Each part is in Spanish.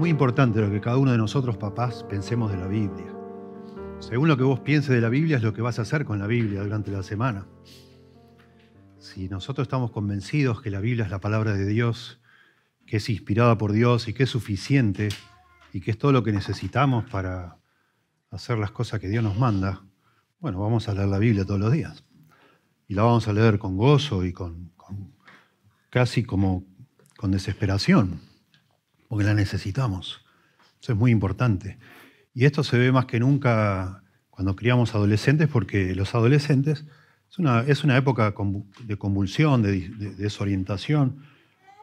muy importante lo que cada uno de nosotros, papás, pensemos de la Biblia. Según lo que vos pienses de la Biblia es lo que vas a hacer con la Biblia durante la semana. Si nosotros estamos convencidos que la Biblia es la palabra de Dios, que es inspirada por Dios y que es suficiente y que es todo lo que necesitamos para hacer las cosas que Dios nos manda, bueno, vamos a leer la Biblia todos los días. Y la vamos a leer con gozo y con casi como con desesperación porque la necesitamos. Eso es muy importante. Y esto se ve más que nunca cuando criamos adolescentes, porque los adolescentes es una, es una época de convulsión, de, desorientación,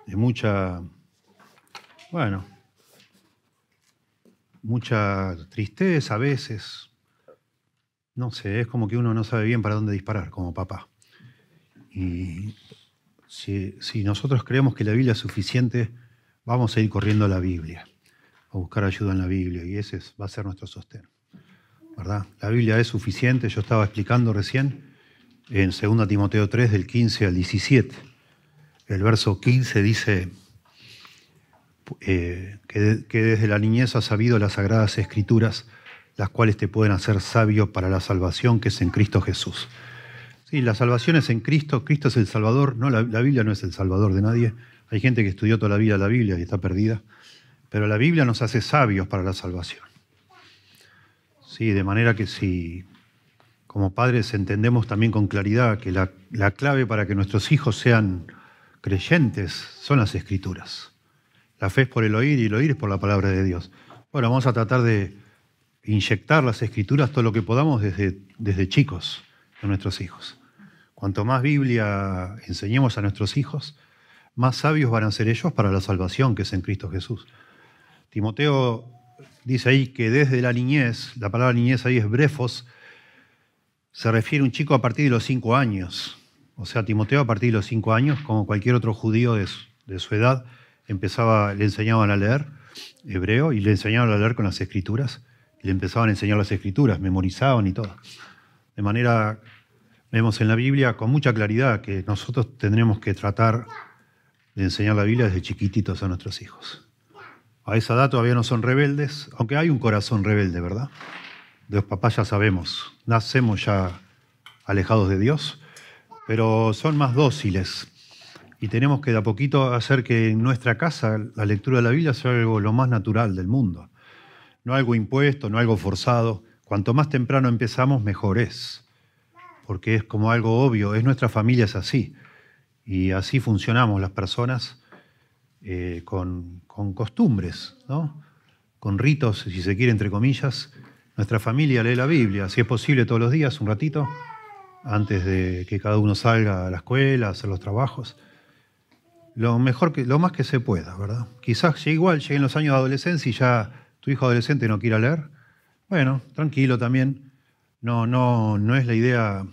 de mucha, bueno, mucha tristeza a veces. No sé, es como que uno no sabe bien para dónde disparar como papá. Y si, si nosotros creemos que la Biblia es suficiente, vamos a ir corriendo a la Biblia, a buscar ayuda en la Biblia, y ese va a ser nuestro sostén. ¿Verdad? La Biblia es suficiente, yo estaba explicando recién en 2 Timoteo 3, del 15 al 17. El verso 15 dice eh, que, desde la niñez has sabido las sagradas escrituras, las cuales te pueden hacer sabio para la salvación que es en Cristo Jesús. Sí, la salvación es en Cristo, Cristo es el Salvador, no, la Biblia no es el Salvador de nadie, hay gente que estudió toda la vida la Biblia y está perdida, pero la Biblia nos hace sabios para la salvación. Sí, de manera que si como padres entendemos también con claridad que la, clave para que nuestros hijos sean creyentes son las escrituras. La fe es por el oír y el oír es por la palabra de Dios. Bueno, vamos a tratar de inyectar las escrituras todo lo que podamos desde, desde chicos a nuestros hijos. Cuanto más Biblia enseñemos a nuestros hijos, más sabios van a ser ellos para la salvación que es en Cristo Jesús. Timoteo dice ahí que desde la niñez, la palabra niñez ahí es brefos, se refiere a un chico a partir de los cinco años. O sea, Timoteo a partir de los cinco años, como cualquier otro judío de su, de su edad, empezaba, le enseñaban a leer hebreo y le enseñaban a leer con las escrituras. Le empezaban a enseñar las escrituras, memorizaban y todo. De manera, vemos en la Biblia con mucha claridad que nosotros tendremos que tratar de enseñar la Biblia desde chiquititos a nuestros hijos. A esa edad todavía no son rebeldes, aunque hay un corazón rebelde, ¿verdad? De los papás ya sabemos, nacemos ya alejados de Dios, pero son más dóciles y tenemos que de a poquito hacer que en nuestra casa la lectura de la Biblia sea algo lo más natural del mundo, no algo impuesto, no algo forzado. Cuanto más temprano empezamos, mejor es, porque es como algo obvio, es nuestra familia es así. Y así funcionamos las personas eh, con, costumbres, ¿no? con ritos, si se quiere, entre comillas. Nuestra familia lee la Biblia, si es posible, todos los días, un ratito, antes de que cada uno salga a la escuela, a hacer los trabajos. Lo, mejor que, lo más que se pueda, ¿verdad? Quizás igual lleguen los años de adolescencia y ya tu hijo adolescente no quiera leer. Bueno, tranquilo también. No, no, no es la idea,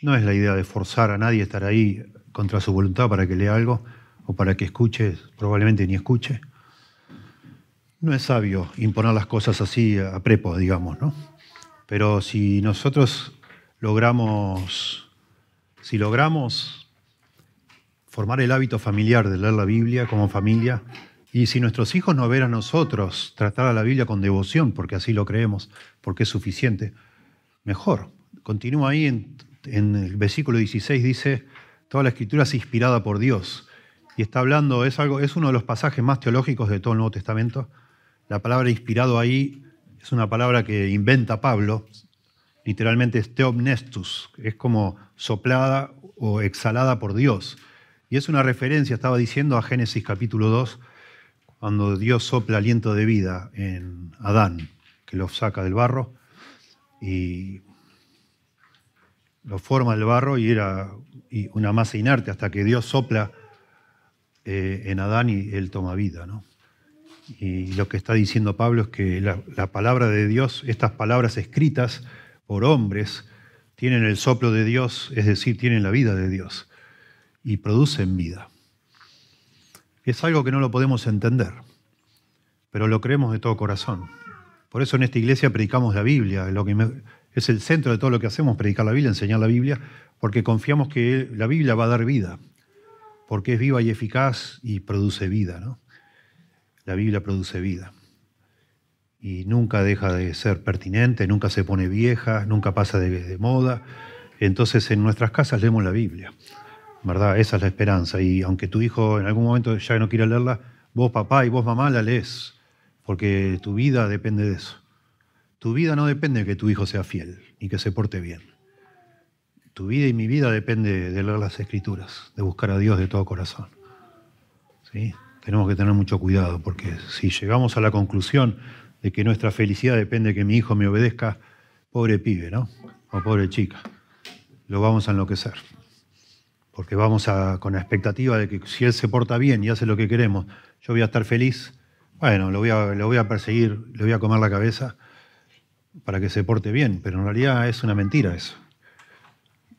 no es la idea de forzar a nadie a estar ahí contra su voluntad para que lea algo o para que escuche, probablemente ni escuche. No es sabio imponer las cosas así a prepos digamos, ¿no? Pero si nosotros logramos, si logramos formar el hábito familiar de leer la Biblia como familia, y si nuestros hijos no ver a nosotros tratar a la Biblia con devoción, porque así lo creemos, porque es suficiente, mejor. Continúa ahí en el versículo 16, dice, Toda la escritura es inspirada por Dios. Y está hablando, es, algo, es uno de los pasajes más teológicos de todo el Nuevo Testamento. La palabra inspirado ahí es una palabra que inventa Pablo. Literalmente es teomnestus, es como soplada o exhalada por Dios. Y es una referencia, estaba diciendo, a Génesis capítulo 2, cuando Dios sopla aliento de vida en Adán, que lo saca del barro y lo forma el barro y era y una masa inerte hasta que Dios sopla eh, en Adán y él toma vida. Y lo que está diciendo Pablo es que la, la, palabra de Dios, estas palabras escritas por hombres, tienen el soplo de Dios, es decir, tienen la vida de Dios y producen vida. Es algo que no lo podemos entender, pero lo creemos de todo corazón. Por eso en esta iglesia predicamos la Biblia, lo que me, es el centro de todo lo que hacemos, predicar la Biblia, enseñar la Biblia, porque confiamos que la Biblia va a dar vida, porque es viva y eficaz y produce vida. ¿no? La Biblia produce vida. Y nunca deja de ser pertinente, nunca se pone vieja, nunca pasa de, de moda. Entonces en nuestras casas leemos la Biblia, ¿verdad? Esa es la esperanza. Y aunque tu hijo en algún momento ya no quiera leerla, vos papá y vos mamá la lees, porque tu vida depende de eso. Tu vida no depende de que tu hijo sea fiel y que se porte bien. Tu vida y mi vida depende de leer las escrituras, de buscar a Dios de todo corazón. ¿Sí? Tenemos que tener mucho cuidado porque si llegamos a la conclusión de que nuestra felicidad depende de que mi hijo me obedezca, pobre pibe, ¿no? O pobre chica, lo vamos a enloquecer. Porque vamos con la expectativa de que si él se porta bien y hace lo que queremos, yo voy a estar feliz. Bueno, lo voy a, lo voy a perseguir, le voy a comer la cabeza para que se porte bien, pero en realidad es una mentira eso.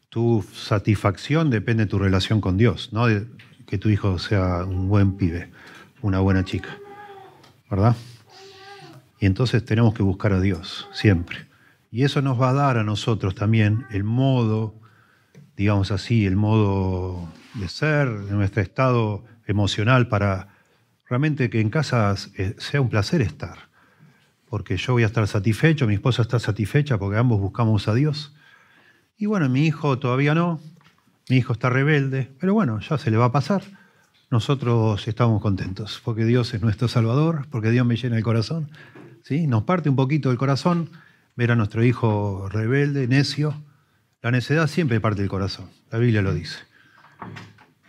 Tu satisfacción depende de tu relación con Dios, no de que tu hijo sea un buen pibe, una buena chica, ¿verdad? Y entonces tenemos que buscar a Dios siempre. Y eso nos va a dar a nosotros también el modo, digamos así, el modo de ser, de nuestro estado emocional para realmente que en casa eh, sea un placer estar porque yo voy a estar satisfecho, mi esposa está satisfecha porque ambos buscamos a Dios. Y bueno, mi hijo todavía no, mi hijo está rebelde, pero bueno, ya se le va a pasar. Nosotros estamos contentos, porque Dios es nuestro Salvador, porque Dios me llena el corazón. ¿sí? Nos parte un poquito el corazón ver a nuestro hijo rebelde, necio. La necedad siempre parte el corazón, la Biblia lo dice.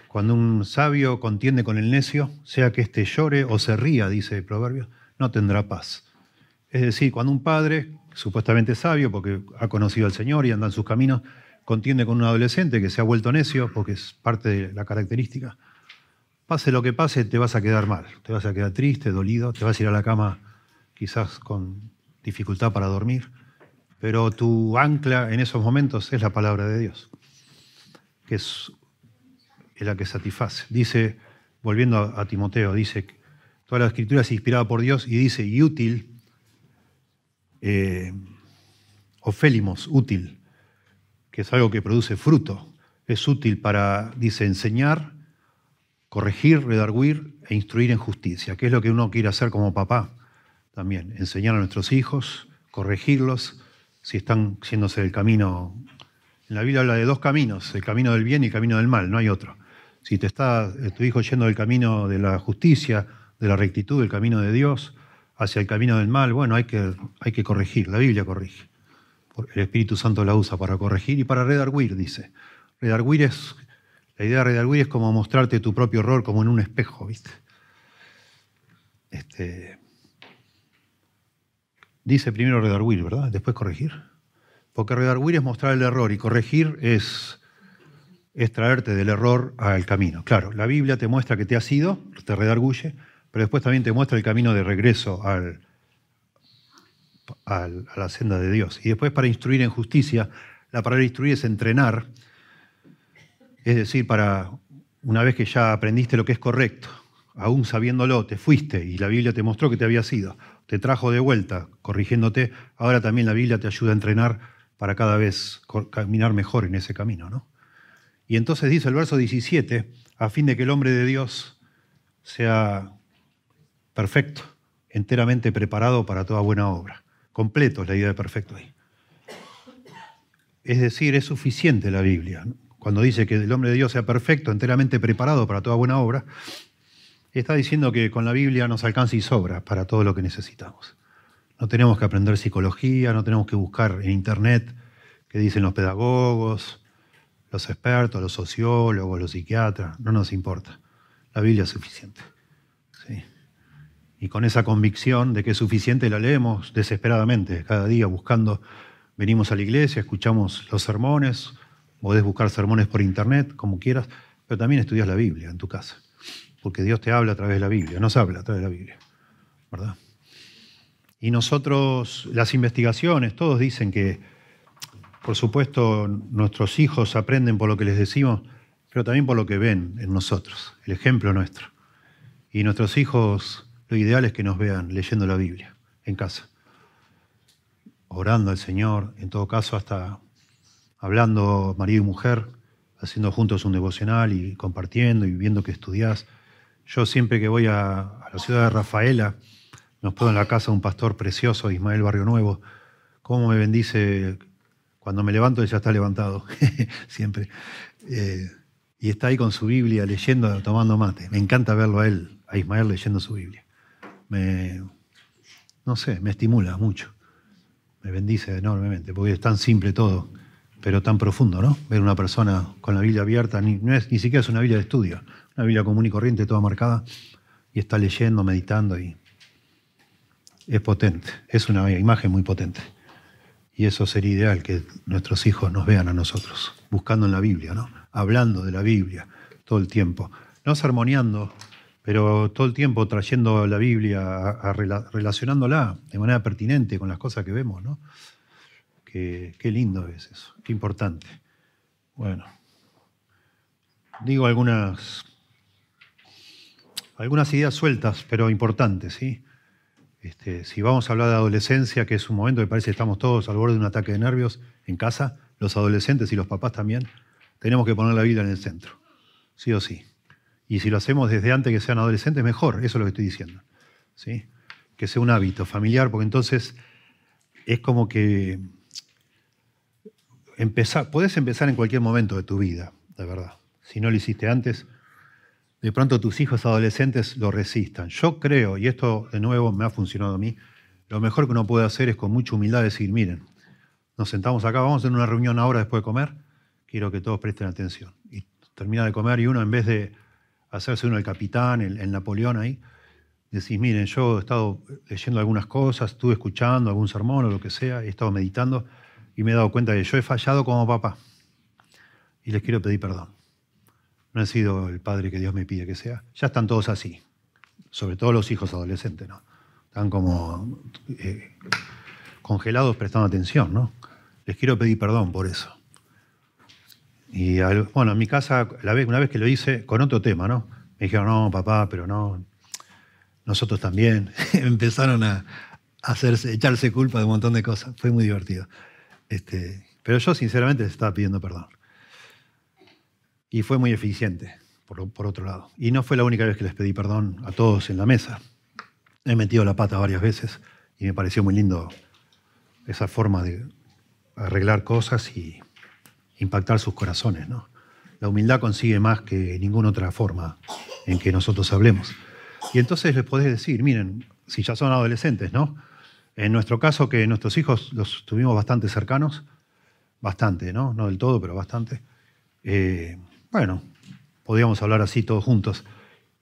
Cuando un sabio contiende con el necio, sea que éste llore o se ría, dice el proverbio, no tendrá paz. Es decir, cuando un padre, supuestamente sabio, porque ha conocido al Señor y anda en sus caminos, contiende con un adolescente que se ha vuelto necio, porque es parte de la característica, pase lo que pase, te vas a quedar mal, te vas a quedar triste, dolido, te vas a ir a la cama quizás con dificultad para dormir, pero tu ancla en esos momentos es la palabra de Dios, que es la que satisface. Dice, volviendo a, Timoteo, dice, que toda la escritura es inspirada por Dios y dice, y útil eh, ofélimos, útil, que es algo que produce fruto. Es útil para, dice, enseñar, corregir, redarguir e instruir en justicia, que es lo que uno quiere hacer como papá también, enseñar a nuestros hijos, corregirlos, si están yéndose del camino. En la Biblia habla de dos caminos, el camino del bien y el camino del mal, no hay otro. Si te está eh, tu hijo yendo del camino de la justicia, de la rectitud, del camino de Dios, hacia el camino del mal, bueno, hay que, hay que corregir, la Biblia corrige. El Espíritu Santo la usa para corregir y para redarguir, dice. Redarguir es, la idea de redarguir es como mostrarte tu propio error como en un espejo, ¿viste? Este, dice primero redarguir, ¿verdad? Después corregir. Porque redarguir es mostrar el error y corregir es, es traerte del error al camino. Claro, la Biblia te muestra que te has ido, te redarguye, pero después también te muestra el camino de regreso al, a la senda de Dios. Y después para instruir en justicia, la palabra instruir es entrenar, es decir, para una vez que ya aprendiste lo que es correcto, aún sabiéndolo, te fuiste y la Biblia te mostró que te había sido, te trajo de vuelta corrigiéndote, ahora también la Biblia te ayuda a entrenar para cada vez caminar mejor en ese camino, ¿no? Y entonces dice el verso 17, a fin de que el hombre de Dios sea perfecto, enteramente preparado para toda buena obra. Completo es la idea de perfecto ahí. Es decir, es suficiente la Biblia. Cuando dice que el hombre de Dios sea perfecto, enteramente preparado para toda buena obra, está diciendo que con la Biblia nos alcanza y sobra para todo lo que necesitamos. No tenemos que aprender psicología, no tenemos que buscar en Internet qué dicen los pedagogos, los expertos, los sociólogos, los psiquiatras. No nos importa. La Biblia es suficiente y con esa convicción de que es suficiente la leemos desesperadamente, cada día buscando, venimos a la iglesia, escuchamos los sermones, podés buscar sermones por internet, como quieras, pero también estudias la Biblia en tu casa, porque Dios te habla a través de la Biblia, nos habla a través de la Biblia, ¿verdad? Y nosotros, las investigaciones, todos dicen que, por supuesto, nuestros hijos aprenden por lo que les decimos, pero también por lo que ven en nosotros, el ejemplo nuestro. Y nuestros hijos lo ideal es que nos vean leyendo la Biblia en casa, orando al Señor, en todo caso hasta hablando marido y mujer, haciendo juntos un devocional y compartiendo y viendo que estudiás. Yo siempre que voy a, la ciudad de Rafaela, nos puedo en la casa de un pastor precioso, Ismael Barrio Nuevo, cómo me bendice cuando me levanto, él ya está levantado, siempre. Eh, y está ahí con su Biblia leyendo, tomando mate. Me encanta verlo a él, a Ismael leyendo su Biblia me, no sé, me estimula mucho. Me bendice enormemente, porque es tan simple todo, pero tan profundo, ¿no? Ver una persona con la Biblia abierta, ni, no es, ni siquiera es una Biblia de estudio, una Biblia común y corriente, toda marcada, y está leyendo, meditando, y es potente, es una imagen muy potente. Y eso sería ideal, que nuestros hijos nos vean a nosotros, buscando en la Biblia, ¿no? Hablando de la Biblia todo el tiempo, no sermoneando pero todo el tiempo trayendo la Biblia, relacionándola de manera pertinente con las cosas que vemos, Qué, lindo es eso, qué importante. Bueno, digo algunas, algunas ideas sueltas, pero importantes, ¿sí? Este, si vamos a hablar de adolescencia, que es un momento que parece que estamos todos al borde de un ataque de nervios en casa, los adolescentes y los papás también, tenemos que poner la Biblia en el centro, sí o sí. Y si lo hacemos desde antes que sean adolescentes, mejor, eso es lo que estoy diciendo. ¿sí? Que sea un hábito familiar, porque entonces es como que empezar, podés empezar en cualquier momento de tu vida, de verdad. Si no lo hiciste antes, de pronto tus hijos adolescentes lo resistan. Yo creo, y esto de nuevo me ha funcionado a mí, lo mejor que uno puede hacer es con mucha humildad decir, miren, nos sentamos acá, vamos a una reunión ahora después de comer, quiero que todos presten atención. Y termina de comer y uno en vez de hacerse uno el capitán, el, Napoleón ahí. Decís, miren, yo he estado leyendo algunas cosas, estuve escuchando algún sermón o lo que sea, he estado meditando y me he dado cuenta de que yo he fallado como papá y les quiero pedir perdón. No he sido el padre que Dios me pide que sea. Ya están todos así, sobre todo los hijos adolescentes, ¿no? Están como eh, congelados prestando atención, ¿no? Les quiero pedir perdón por eso. Y bueno, en mi casa, una vez que lo hice, con otro tema, ¿no? Me dijeron, no, papá, pero no, nosotros también. Empezaron a, hacerse, echarse culpa de un montón de cosas. Fue muy divertido. Este, pero yo sinceramente les estaba pidiendo perdón. Y fue muy eficiente, por, por, otro lado. Y no fue la única vez que les pedí perdón a todos en la mesa. He metido la pata varias veces y me pareció muy lindo esa forma de arreglar cosas y impactar sus corazones. ¿no? La humildad consigue más que ninguna otra forma en que nosotros hablemos. Y entonces les podés decir, miren, si ya son adolescentes, ¿no? En nuestro caso, que nuestros hijos los tuvimos bastante cercanos, bastante, ¿no? del todo, pero bastante. Eh, bueno, podíamos hablar así todos juntos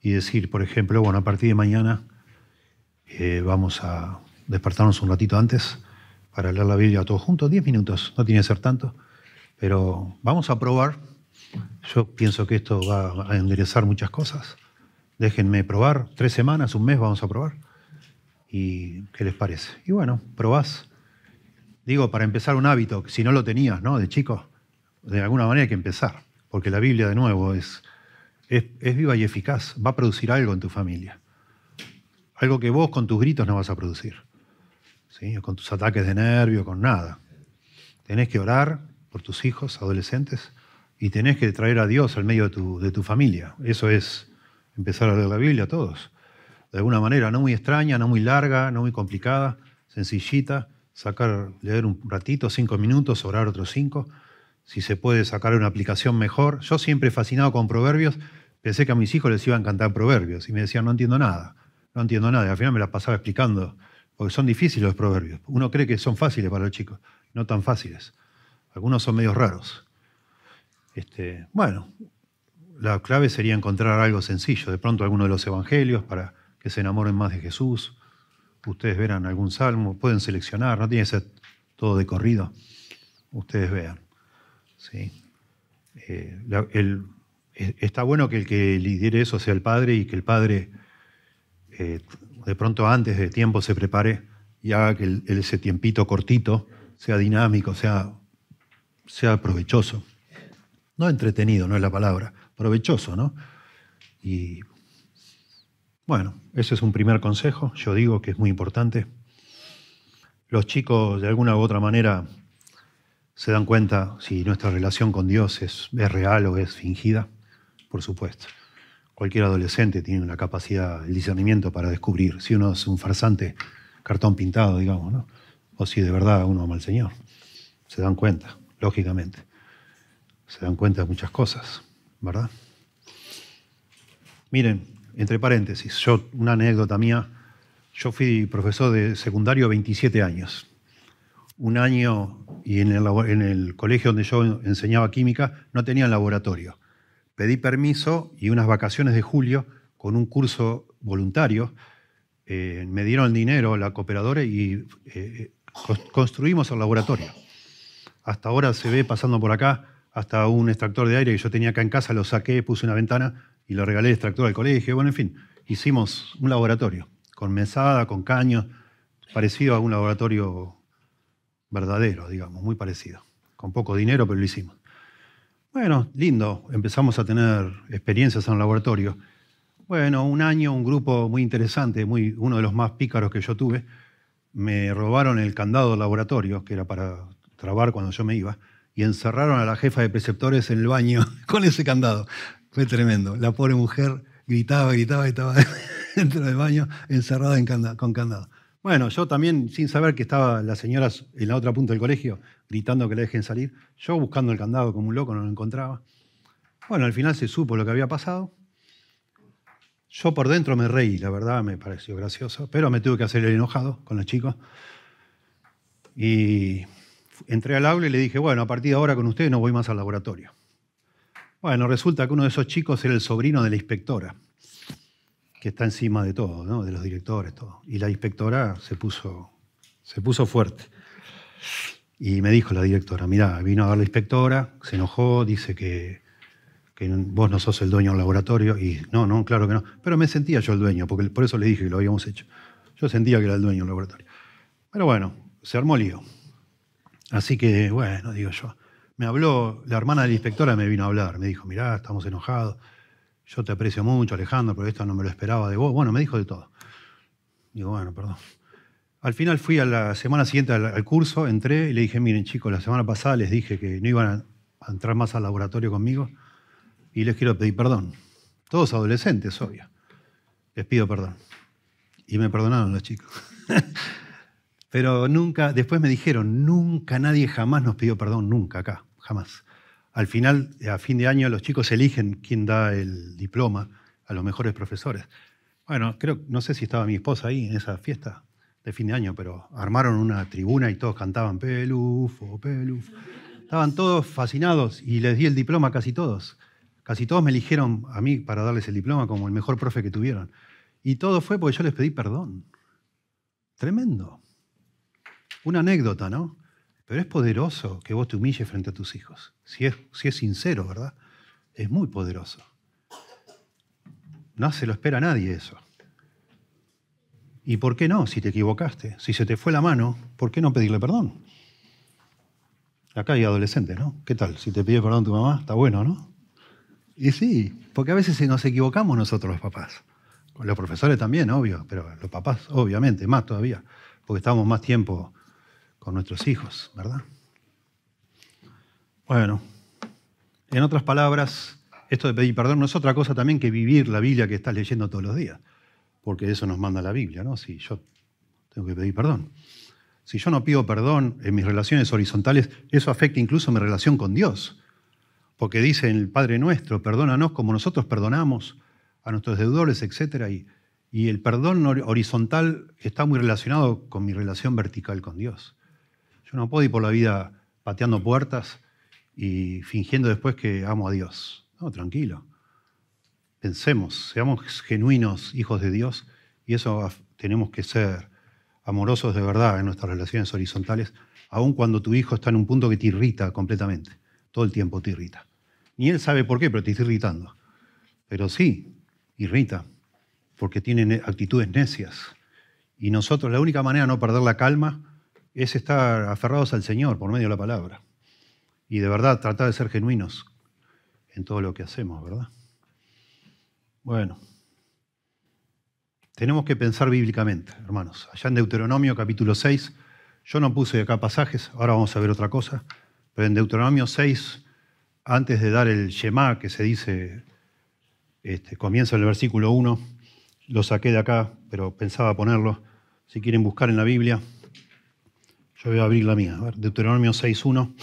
y decir, por ejemplo, bueno, a partir de mañana eh, vamos a despertarnos un ratito antes para leer la Biblia todos juntos, 10 minutos, no tiene que ser tanto pero vamos a probar. Yo pienso que esto va a enderezar muchas cosas. Déjenme probar. Tres semanas, un mes vamos a probar. ¿Y qué les parece? Y bueno, probás. Digo, para empezar un hábito, si no lo tenías, ¿no? De chico, de alguna manera hay que empezar. Porque la Biblia, de nuevo, es, es, viva y eficaz. Va a producir algo en tu familia. Algo que vos con tus gritos no vas a producir. ¿Sí? con tus ataques de nervio, con nada. Tenés que orar, por tus hijos adolescentes y tenés que traer a Dios al medio de tu, familia. Eso es empezar a leer la Biblia a todos. De alguna manera, no muy extraña, no muy larga, no muy complicada, sencillita, sacar, leer un ratito, cinco minutos, orar otros cinco. Si se puede sacar una aplicación mejor. Yo siempre fascinado con proverbios, pensé que a mis hijos les iban a encantar proverbios y me decían, no entiendo nada, no entiendo nada. Y al final me las pasaba explicando, porque son difíciles los proverbios. Uno cree que son fáciles para los chicos, no tan fáciles. Algunos son medios raros. Este, bueno, la clave sería encontrar algo sencillo, de pronto alguno de los evangelios para que se enamoren más de Jesús. Ustedes verán algún salmo, pueden seleccionar, no tiene que ser todo de corrido. Ustedes vean. Eh, eh, está bueno que el que lidere eso sea el padre y que el padre eh, de pronto antes de tiempo se prepare y haga que ese tiempito cortito sea dinámico, sea sea provechoso. No entretenido, no es la palabra, provechoso, ¿no? Y bueno, ese es un primer consejo, yo digo que es muy importante. Los chicos de alguna u otra manera se dan cuenta si nuestra relación con Dios es, real o es fingida, por supuesto. Cualquier adolescente tiene una capacidad, el discernimiento para descubrir si uno es un farsante, cartón pintado, digamos, ¿no? O si de verdad uno ama al Señor. Se dan cuenta lógicamente. Se dan cuenta de muchas cosas, ¿verdad? Miren, entre paréntesis, yo, una anécdota mía, yo fui profesor de secundario 27 años. Un año y en el, colegio donde yo enseñaba química no tenían laboratorio. Pedí permiso y unas vacaciones de julio con un curso voluntario. Eh, me dieron el dinero la cooperadora y eh, eh, construimos el laboratorio. Hasta ahora se ve pasando por acá hasta un extractor de aire que yo tenía acá en casa, lo saqué, puse una ventana y lo regalé el extractor al colegio. Bueno, en fin, hicimos un laboratorio con mesada, con caños, parecido a un laboratorio verdadero, digamos, muy parecido. Con poco dinero, pero lo hicimos. Bueno, lindo, empezamos a tener experiencias en el laboratorio. Bueno, un año, un grupo muy interesante, muy, uno de los más pícaros que yo tuve, me robaron el candado del laboratorio, que era para trabar cuando yo me iba, y encerraron a la jefa de preceptores en el baño con ese candado. Fue tremendo. La pobre mujer gritaba, gritaba, estaba dentro del baño encerrada con candado. Bueno, yo también, sin saber que estaban las señoras en la otra punta del colegio gritando que la dejen salir, yo buscando el candado como un loco no lo encontraba. Bueno, al final se supo lo que había pasado. Yo por dentro me reí, la verdad me pareció gracioso, pero me tuve que hacer el enojado con los chicos. Y entré al aula y le dije, bueno, a partir de ahora con ustedes no voy más al laboratorio. Bueno, resulta que uno de esos chicos era el sobrino de la inspectora, que está encima de todo, de los directores, todo. Y la inspectora se puso, se puso fuerte. Y me dijo la directora, mirá, vino a ver la inspectora, se enojó, dice que, vos no sos el dueño del laboratorio. Y no, no, claro que no. Pero me sentía yo el dueño, porque por eso le dije que lo habíamos hecho. Yo sentía que era el dueño del laboratorio. Pero bueno, se armó lío. Así que, bueno, digo yo. Me habló, la hermana de la inspectora me vino a hablar. Me dijo, mirá, estamos enojados. Yo te aprecio mucho, Alejandro, pero esto no me lo esperaba de vos. Bueno, me dijo de todo. Digo, bueno, perdón. Al final fui a la semana siguiente al, al curso, entré y le dije, miren chicos, la semana pasada les dije que no iban a entrar más al laboratorio conmigo y les quiero pedir perdón. Todos adolescentes, obvio. Les pido perdón. Y me perdonaron los chicos. Pero nunca, después me dijeron, nunca nadie jamás nos pidió perdón, nunca acá, jamás. Al final, a fin de año, los chicos eligen quién da el diploma a los mejores profesores. Bueno, creo, no sé si estaba mi esposa ahí en esa fiesta de fin de año, pero armaron una tribuna y todos cantaban pelufo, pelufo. Estaban todos fascinados y les di el diploma a casi todos. Casi todos me eligieron a mí para darles el diploma como el mejor profe que tuvieron. Y todo fue porque yo les pedí perdón. Tremendo. Una anécdota, ¿no? Pero es poderoso que vos te humilles frente a tus hijos. Si es, si es sincero, ¿verdad? Es muy poderoso. No se lo espera nadie eso. ¿Y por qué no? Si te equivocaste, si se te fue la mano, ¿por qué no pedirle perdón? Acá hay adolescentes, ¿no? ¿Qué tal? Si te pide perdón tu mamá, está bueno, ¿no? Y sí, porque a veces nos equivocamos nosotros los papás. Los profesores también, obvio, pero los papás, obviamente, más todavía, porque estamos más tiempo nuestros hijos, ¿verdad? Bueno, en otras palabras, esto de pedir perdón no es otra cosa también que vivir la Biblia que estás leyendo todos los días, porque eso nos manda la Biblia, ¿no? Si yo tengo que pedir perdón. Si yo no pido perdón en mis relaciones horizontales, eso afecta incluso mi relación con Dios, porque dice en el Padre nuestro, perdónanos como nosotros perdonamos a nuestros deudores, etc. y el perdón horizontal está muy relacionado con mi relación vertical con Dios. Yo no puedo ir por la vida pateando puertas y fingiendo después que amo a Dios. No, tranquilo. Pensemos, seamos genuinos hijos de Dios y eso tenemos que ser amorosos de verdad en nuestras relaciones horizontales, aun cuando tu hijo está en un punto que te irrita completamente. Todo el tiempo te irrita. Ni él sabe por qué, pero te está irritando. Pero sí, irrita, porque tiene actitudes necias. Y nosotros, la única manera de no perder la calma es estar aferrados al Señor por medio de la palabra. Y de verdad tratar de ser genuinos en todo lo que hacemos, ¿verdad? Bueno, tenemos que pensar bíblicamente, hermanos. Allá en Deuteronomio capítulo 6, yo no puse acá pasajes, ahora vamos a ver otra cosa, pero en Deuteronomio 6, antes de dar el Shema, que se dice, este, comienza en el versículo 1, lo saqué de acá, pero pensaba ponerlo, si quieren buscar en la Biblia. Yo voy a abrir la mía. A ver, Deuteronomio 6.1.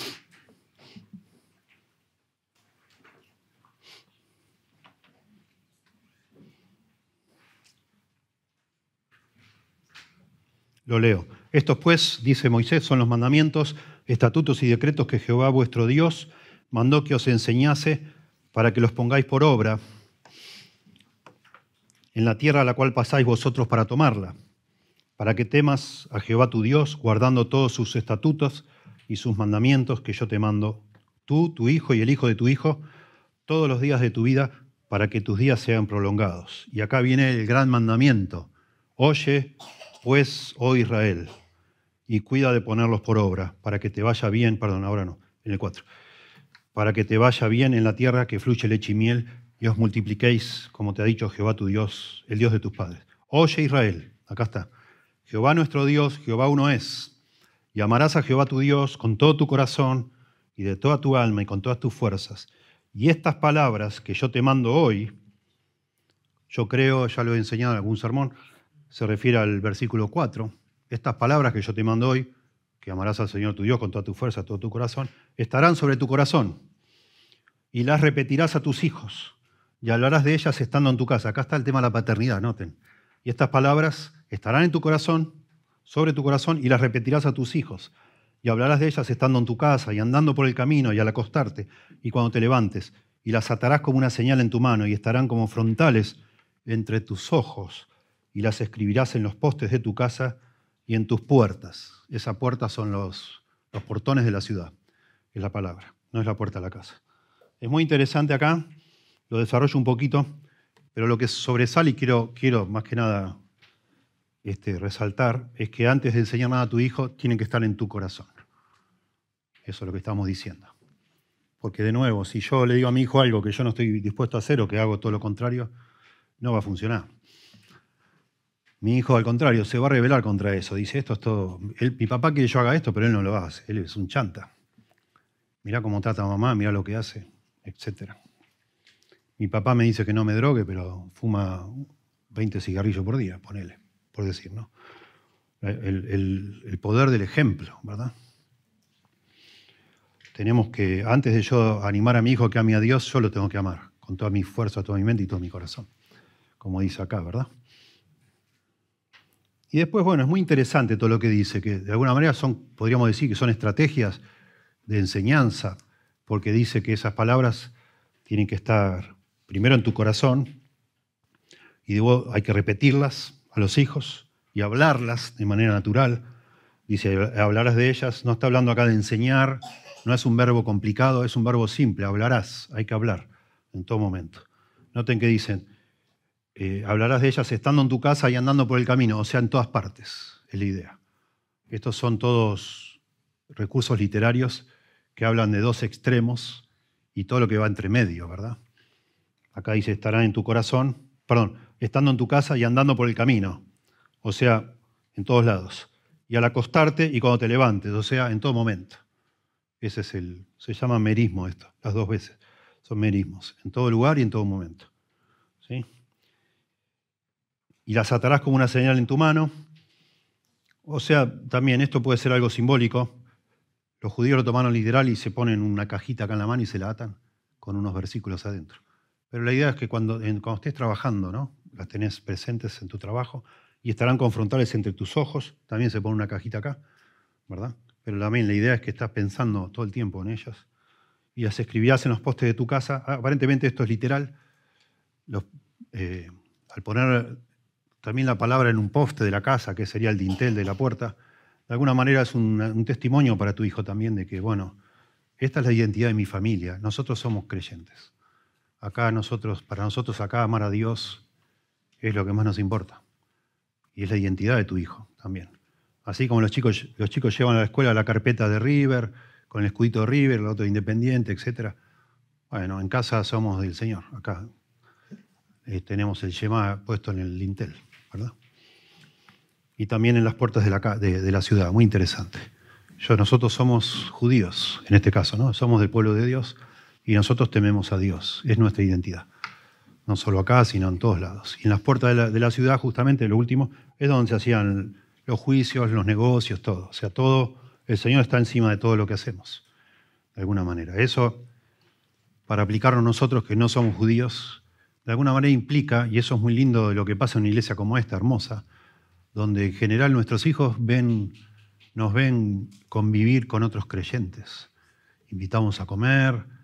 Lo leo. Estos pues, dice Moisés, son los mandamientos, estatutos y decretos que Jehová vuestro Dios mandó que os enseñase para que los pongáis por obra en la tierra a la cual pasáis vosotros para tomarla para que temas a Jehová tu Dios, guardando todos sus estatutos y sus mandamientos que yo te mando, tú, tu hijo y el hijo de tu hijo, todos los días de tu vida, para que tus días sean prolongados. Y acá viene el gran mandamiento. Oye, pues, oh Israel, y cuida de ponerlos por obra, para que te vaya bien, perdón, ahora no, en el 4, para que te vaya bien en la tierra que fluye leche y miel, y os multipliquéis, como te ha dicho Jehová tu Dios, el Dios de tus padres. Oye Israel, acá está, Jehová nuestro Dios, Jehová uno es. Y amarás a Jehová tu Dios con todo tu corazón y de toda tu alma y con todas tus fuerzas. Y estas palabras que yo te mando hoy, yo creo, ya lo he enseñado en algún sermón, se refiere al versículo 4, estas palabras que yo te mando hoy, que amarás al Señor tu Dios con toda tu fuerza, todo tu corazón, estarán sobre tu corazón y las repetirás a tus hijos y hablarás de ellas estando en tu casa. Acá está el tema de la paternidad, noten. Y estas palabras estarán en tu corazón, sobre tu corazón, y las repetirás a tus hijos. Y hablarás de ellas estando en tu casa y andando por el camino y al acostarte y cuando te levantes. Y las atarás como una señal en tu mano y estarán como frontales entre tus ojos y las escribirás en los postes de tu casa y en tus puertas. Esas puertas son los, los portones de la ciudad, es la palabra, no es la puerta de la casa. Es muy interesante acá, lo desarrollo un poquito, pero lo que sobresale y quiero, quiero más que nada este, resaltar es que antes de enseñar nada a tu hijo, tienen que estar en tu corazón. Eso es lo que estamos diciendo. Porque de nuevo, si yo le digo a mi hijo algo que yo no estoy dispuesto a hacer o que hago todo lo contrario, no va a funcionar. Mi hijo, al contrario, se va a rebelar contra eso. Dice, esto es todo... mi papá quiere que yo haga esto, pero él no lo hace. Él es un chanta. Mirá cómo trata a mamá, mirá lo que hace, etc. Mi papá me dice que no me drogue, pero fuma 20 cigarrillos por día, ponele por decir, ¿no? El, poder del ejemplo, ¿verdad? Tenemos que, antes de yo animar a mi hijo que ame a Dios, yo lo tengo que amar, con toda mi fuerza, toda mi mente y todo mi corazón, como dice acá, ¿verdad? Y después, bueno, es muy interesante todo lo que dice, que de alguna manera son, podríamos decir que son estrategias de enseñanza, porque dice que esas palabras tienen que estar primero en tu corazón, y luego hay que repetirlas a los hijos y hablarlas de manera natural. Dice, hablarás de ellas, no está hablando acá de enseñar, no es un verbo complicado, es un verbo simple, hablarás, hay que hablar en todo momento. Noten que dicen, eh, hablarás de ellas estando en tu casa y andando por el camino, o sea, en todas partes, es la idea. Estos son todos recursos literarios que hablan de dos extremos y todo lo que va entre medio, ¿verdad? Acá dice, estarán en tu corazón, perdón, estando en tu casa y andando por el camino, o sea, en todos lados, y al acostarte y cuando te levantes, o sea, en todo momento. Ese es el, se llama merismo esto, las dos veces, son merismos, en todo lugar y en todo momento. ¿Sí? Y las atarás como una señal en tu mano. O sea, también esto puede ser algo simbólico. Los judíos lo tomaron literal y se ponen una cajita acá en la mano y se la atan con unos versículos adentro. Pero la idea es que cuando, estés trabajando, ¿no? las tenés presentes en tu trabajo y estarán confrontales entre tus ojos. También se pone una cajita acá, ¿verdad? Pero también la idea es que estás pensando todo el tiempo en ellas y las escribías en los postes de tu casa. Ah, aparentemente esto es literal. Eh, al poner también la palabra en un poste de la casa, que sería el dintel de la puerta, de alguna manera es un, un testimonio para tu hijo también de que, bueno, esta es la identidad de mi familia, nosotros somos creyentes acá nosotros, para nosotros acá amar a Dios es lo que más nos importa. Y es la identidad de tu hijo también. Así como los chicos, los chicos llevan a la escuela la carpeta de River, con el escudito de River, el otro Independiente, etc. Bueno, en casa somos del Señor, acá. Eh, tenemos el Yema puesto en el lintel, ¿verdad? Y también en las puertas de la, de la ciudad, muy interesante. Yo, nosotros somos judíos, en este caso, ¿no? Somos del pueblo de Dios y nosotros tememos a Dios, es nuestra identidad. No solo acá, sino en todos lados. Y en las puertas de la, ciudad, justamente, lo último, es donde se hacían los juicios, los negocios, todo. O sea, todo, el Señor está encima de todo lo que hacemos, de alguna manera. Eso, para aplicarlo nosotros que no somos judíos, de alguna manera implica, y eso es muy lindo de lo que pasa en una iglesia como esta, hermosa, donde en general nuestros hijos ven, nos ven convivir con otros creyentes. Invitamos a comer,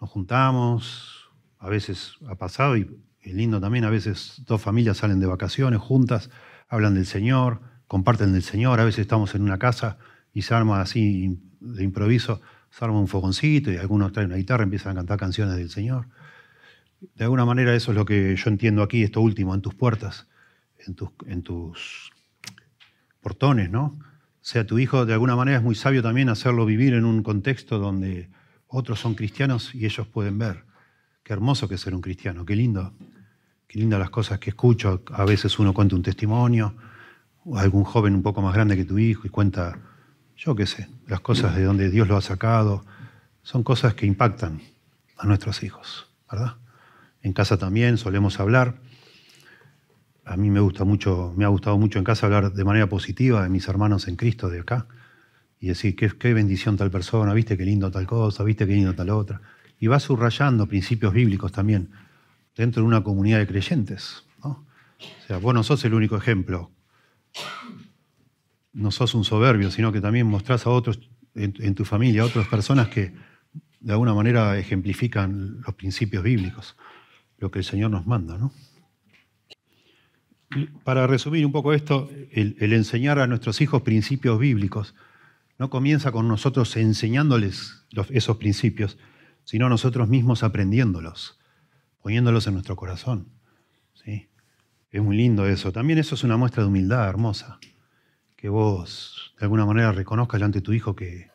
nos juntamos, a veces ha pasado, y es lindo también, a veces dos familias salen de vacaciones juntas, hablan del Señor, comparten del Señor, a veces estamos en una casa y se arma así de improviso, se arma un fogoncito y algunos traen una guitarra, empiezan a cantar canciones del Señor. De alguna manera eso es lo que yo entiendo aquí, esto último, en tus puertas, en tus, en tus portones, ¿no? O sea, tu hijo de alguna manera es muy sabio también hacerlo vivir en un contexto donde otros son cristianos y ellos pueden ver. Qué hermoso que es ser un cristiano, qué lindo. Qué lindas las cosas que escucho. A veces uno cuenta un testimonio, o algún joven un poco más grande que tu hijo y cuenta, yo qué sé, las cosas de donde Dios lo ha sacado. Son cosas que impactan a nuestros hijos, ¿verdad? En casa también solemos hablar. A mí me gusta mucho, me ha gustado mucho en casa hablar de manera positiva de mis hermanos en Cristo de acá y decir, qué, qué bendición tal persona, viste qué lindo tal cosa, viste qué lindo tal otra. Y va subrayando principios bíblicos también dentro de una comunidad de creyentes. ¿no? O sea, vos no sos el único ejemplo, no sos un soberbio, sino que también mostrás a otros, en, tu familia, a otras personas que de alguna manera ejemplifican los principios bíblicos, lo que el Señor nos manda. ¿no? Para resumir un poco esto, el enseñar a nuestros hijos principios bíblicos no comienza con nosotros enseñándoles esos principios, sino nosotros mismos aprendiéndolos, poniéndolos en nuestro corazón. ¿sí? Es muy lindo eso. También eso es una muestra de humildad hermosa, que vos de alguna manera reconozcas ante tu hijo que,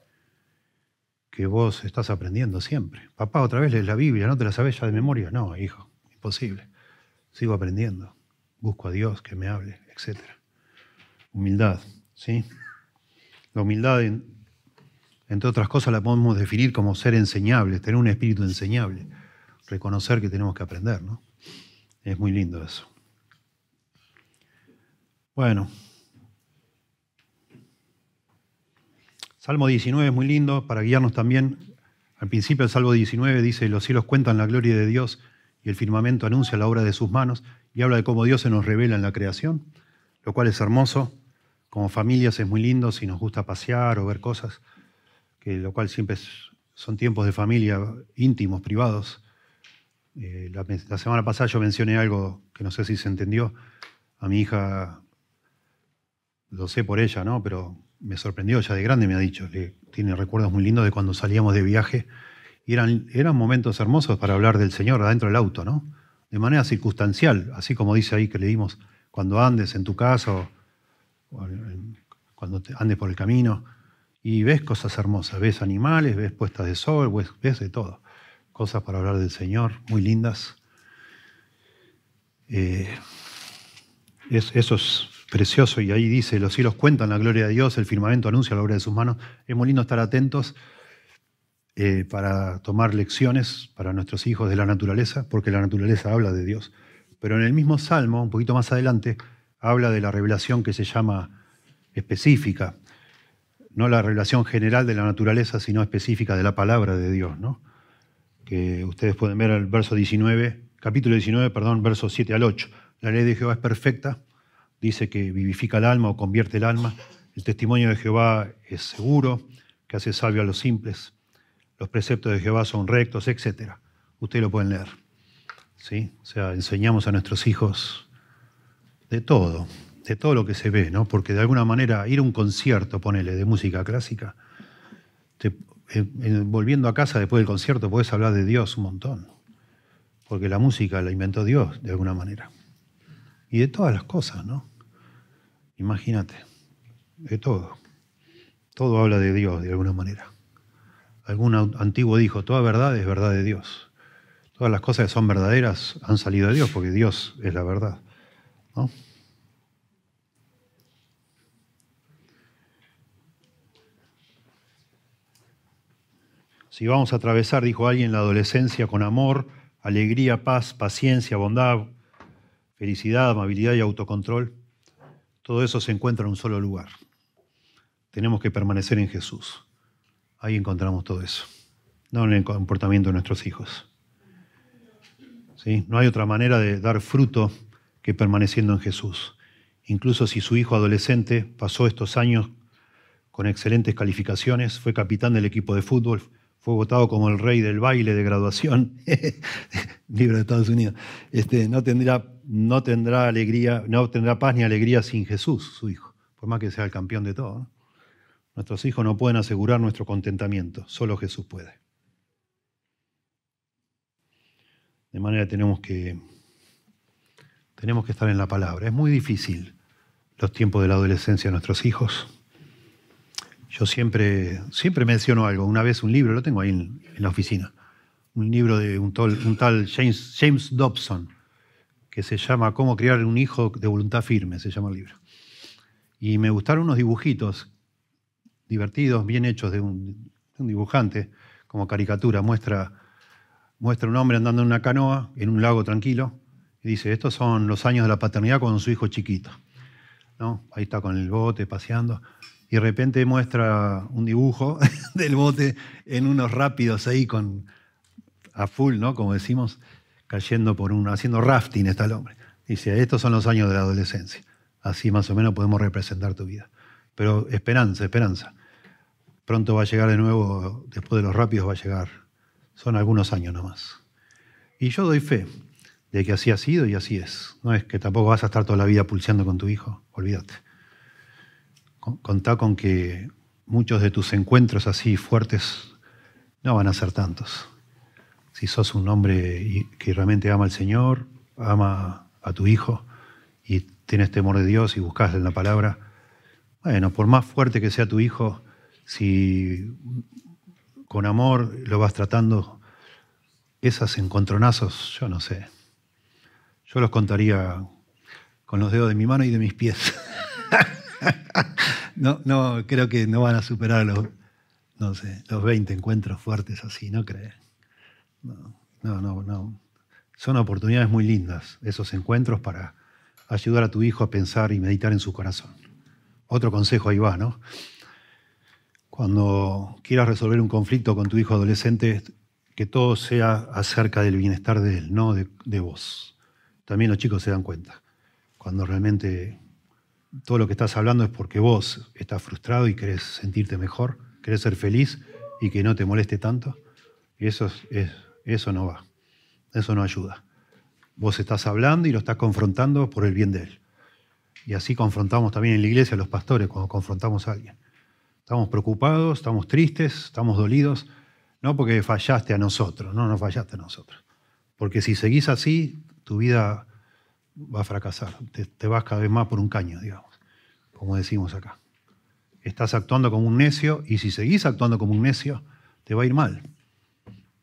que vos estás aprendiendo siempre. Papá, otra vez lees la Biblia, ¿no te la sabes ya de memoria? No, hijo, imposible. Sigo aprendiendo. Busco a Dios que me hable, etc. Humildad, ¿sí? La humildad, entre otras cosas, la podemos definir como ser enseñables, tener un espíritu enseñable, reconocer que tenemos que aprender, ¿no? Es muy lindo eso. Bueno. Salmo 19 es muy lindo para guiarnos también. Al principio del Salmo 19 dice, los cielos cuentan la gloria de Dios y el firmamento anuncia la obra de sus manos y habla de cómo Dios se nos revela en la creación, lo cual es hermoso como familias es muy lindo si nos gusta pasear o ver cosas, que lo cual siempre son tiempos de familia íntimos, privados. Eh, la, semana pasada yo mencioné algo que no sé si se entendió. A mi hija, lo sé por ella, ¿no? Pero me sorprendió, ya de grande me ha dicho, tiene recuerdos muy lindos de cuando salíamos de viaje. Y eran, momentos hermosos para hablar del Señor adentro del auto, ¿no? De manera circunstancial, así como dice ahí que le dimos, cuando andes en tu casa cuando andes por el camino y ves cosas hermosas, ves animales, ves puestas de sol, ves, de todo. Cosas para hablar del Señor, muy lindas. Eh, eso es precioso y ahí dice, los cielos cuentan la gloria de Dios, el firmamento anuncia la obra de sus manos. Es muy lindo estar atentos eh, para tomar lecciones para nuestros hijos de la naturaleza, porque la naturaleza habla de Dios. Pero en el mismo Salmo, un poquito más adelante, habla de la revelación que se llama específica, no la revelación general de la naturaleza, sino específica de la palabra de Dios, ¿no? que ustedes pueden ver el verso 19, capítulo 19, perdón, verso 7 al 8. La ley de Jehová es perfecta, dice que vivifica el alma o convierte el alma. El testimonio de Jehová es seguro, que hace salvo a los simples. Los preceptos de Jehová son rectos, etc. Ustedes lo pueden leer. ¿Sí? O sea, enseñamos a nuestros hijos de todo, de todo lo que se ve, ¿no? Porque de alguna manera ir a un concierto, ponele, de música clásica, eh, volviendo a casa después del concierto puedes hablar de Dios un montón, porque la música la inventó Dios de alguna manera. Y de todas las cosas, ¿no? Imagínate, de todo. Todo habla de Dios de alguna manera. Algún antiguo dijo, toda verdad es verdad de Dios. Todas las cosas que son verdaderas han salido de Dios, porque Dios es la verdad. Si vamos a atravesar, dijo alguien, la adolescencia con amor, alegría, paz, paciencia, bondad, felicidad, amabilidad y autocontrol, todo eso se encuentra en un solo lugar. Tenemos que permanecer en Jesús. Ahí encontramos todo eso, no en el comportamiento de nuestros hijos. ¿Sí? No hay otra manera de dar fruto que permaneciendo en Jesús, incluso si su hijo adolescente pasó estos años con excelentes calificaciones, fue capitán del equipo de fútbol, fue votado como el rey del baile de graduación, libro de Estados Unidos, este, no, tendrá, no tendrá alegría, no tendrá paz ni alegría sin Jesús, su hijo, por más que sea el campeón de todo. Nuestros hijos no pueden asegurar nuestro contentamiento, solo Jesús puede. De manera que tenemos que tenemos que estar en la palabra. Es muy difícil los tiempos de la adolescencia de nuestros hijos. Yo siempre, siempre menciono algo. Una vez un libro, lo tengo ahí en, la oficina, un libro de un, tal James, Dobson, que se llama Cómo crear un hijo de voluntad firme, se llama el libro. Y me gustaron unos dibujitos divertidos, bien hechos de un, un dibujante, como caricatura. Muestra, muestra un hombre andando en una canoa en un lago tranquilo y dice, estos son los años de la paternidad con su hijo chiquito. ¿No? Ahí está con el bote paseando. Y de repente muestra un dibujo del bote en unos rápidos ahí con a full, ¿no? Como decimos, cayendo por uno. haciendo rafting está el hombre. Dice, estos son los años de la adolescencia. Así más o menos podemos representar tu vida. Pero esperanza, esperanza. Pronto va a llegar de nuevo, después de los rápidos va a llegar. Son algunos años nomás. Y yo doy fe, de que así ha sido y así es. No es que tampoco vas a estar toda la vida pulseando con tu hijo, olvídate. Contá con que muchos de tus encuentros así fuertes no van a ser tantos. Si sos un hombre que realmente ama al Señor, ama a tu hijo y tienes temor de Dios y buscas en la palabra, bueno, por más fuerte que sea tu hijo, si con amor lo vas tratando, esas encontronazos, yo no sé, yo los contaría con los dedos de mi mano y de mis pies. no, no, creo que no van a superar los, no los 20 encuentros fuertes así, ¿no crees? No, no, no, no. Son oportunidades muy lindas esos encuentros para ayudar a tu hijo a pensar y meditar en su corazón. Otro consejo ahí va, ¿no? Cuando quieras resolver un conflicto con tu hijo adolescente, que todo sea acerca del bienestar de él, no de vos también los chicos se dan cuenta. Cuando realmente todo lo que estás hablando es porque vos estás frustrado y querés sentirte mejor, querés ser feliz y que no te moleste tanto. eso, eso no va. Eso no ayuda. Vos estás hablando y lo estás confrontando por el bien de él. Y así confrontamos también en la iglesia a los pastores cuando confrontamos a alguien. Estamos preocupados, estamos tristes, estamos dolidos, no porque fallaste a nosotros, no nos fallaste a nosotros. Porque si seguís así, tu vida va a fracasar, te, vas cada vez más por un caño, digamos, como decimos acá. Estás actuando como un necio y si seguís actuando como un necio, te va a ir mal,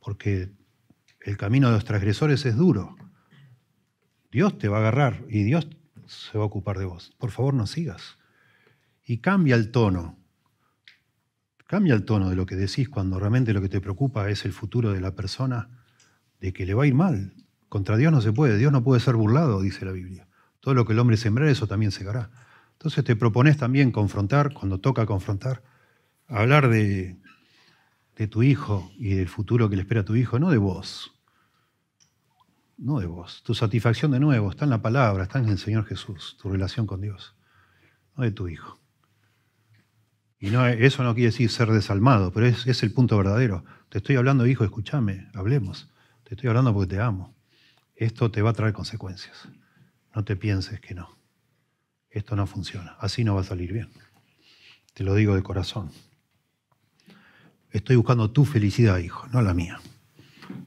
porque el camino de los transgresores es duro. Dios te va a agarrar y Dios se va a ocupar de vos. Por favor, no sigas. Y cambia el tono. Cambia el tono de lo que decís cuando realmente lo que te preocupa es el futuro de la persona, de que le va a ir mal. Contra Dios no se puede, Dios no puede ser burlado, dice la Biblia. Todo lo que el hombre sembrar, eso también segará. Entonces te propones también confrontar, cuando toca confrontar, hablar de, de tu hijo y del futuro que le espera a tu hijo, no de vos. No de vos. Tu satisfacción de nuevo está en la palabra, está en el Señor Jesús, tu relación con Dios, no de tu hijo. Y no, eso no quiere decir ser desalmado, pero es, es el punto verdadero. Te estoy hablando, hijo, escúchame, hablemos. Te estoy hablando porque te amo esto te va a traer consecuencias. No te pienses que no. Esto no funciona. Así no va a salir bien. Te lo digo de corazón. Estoy buscando tu felicidad, hijo, no la mía.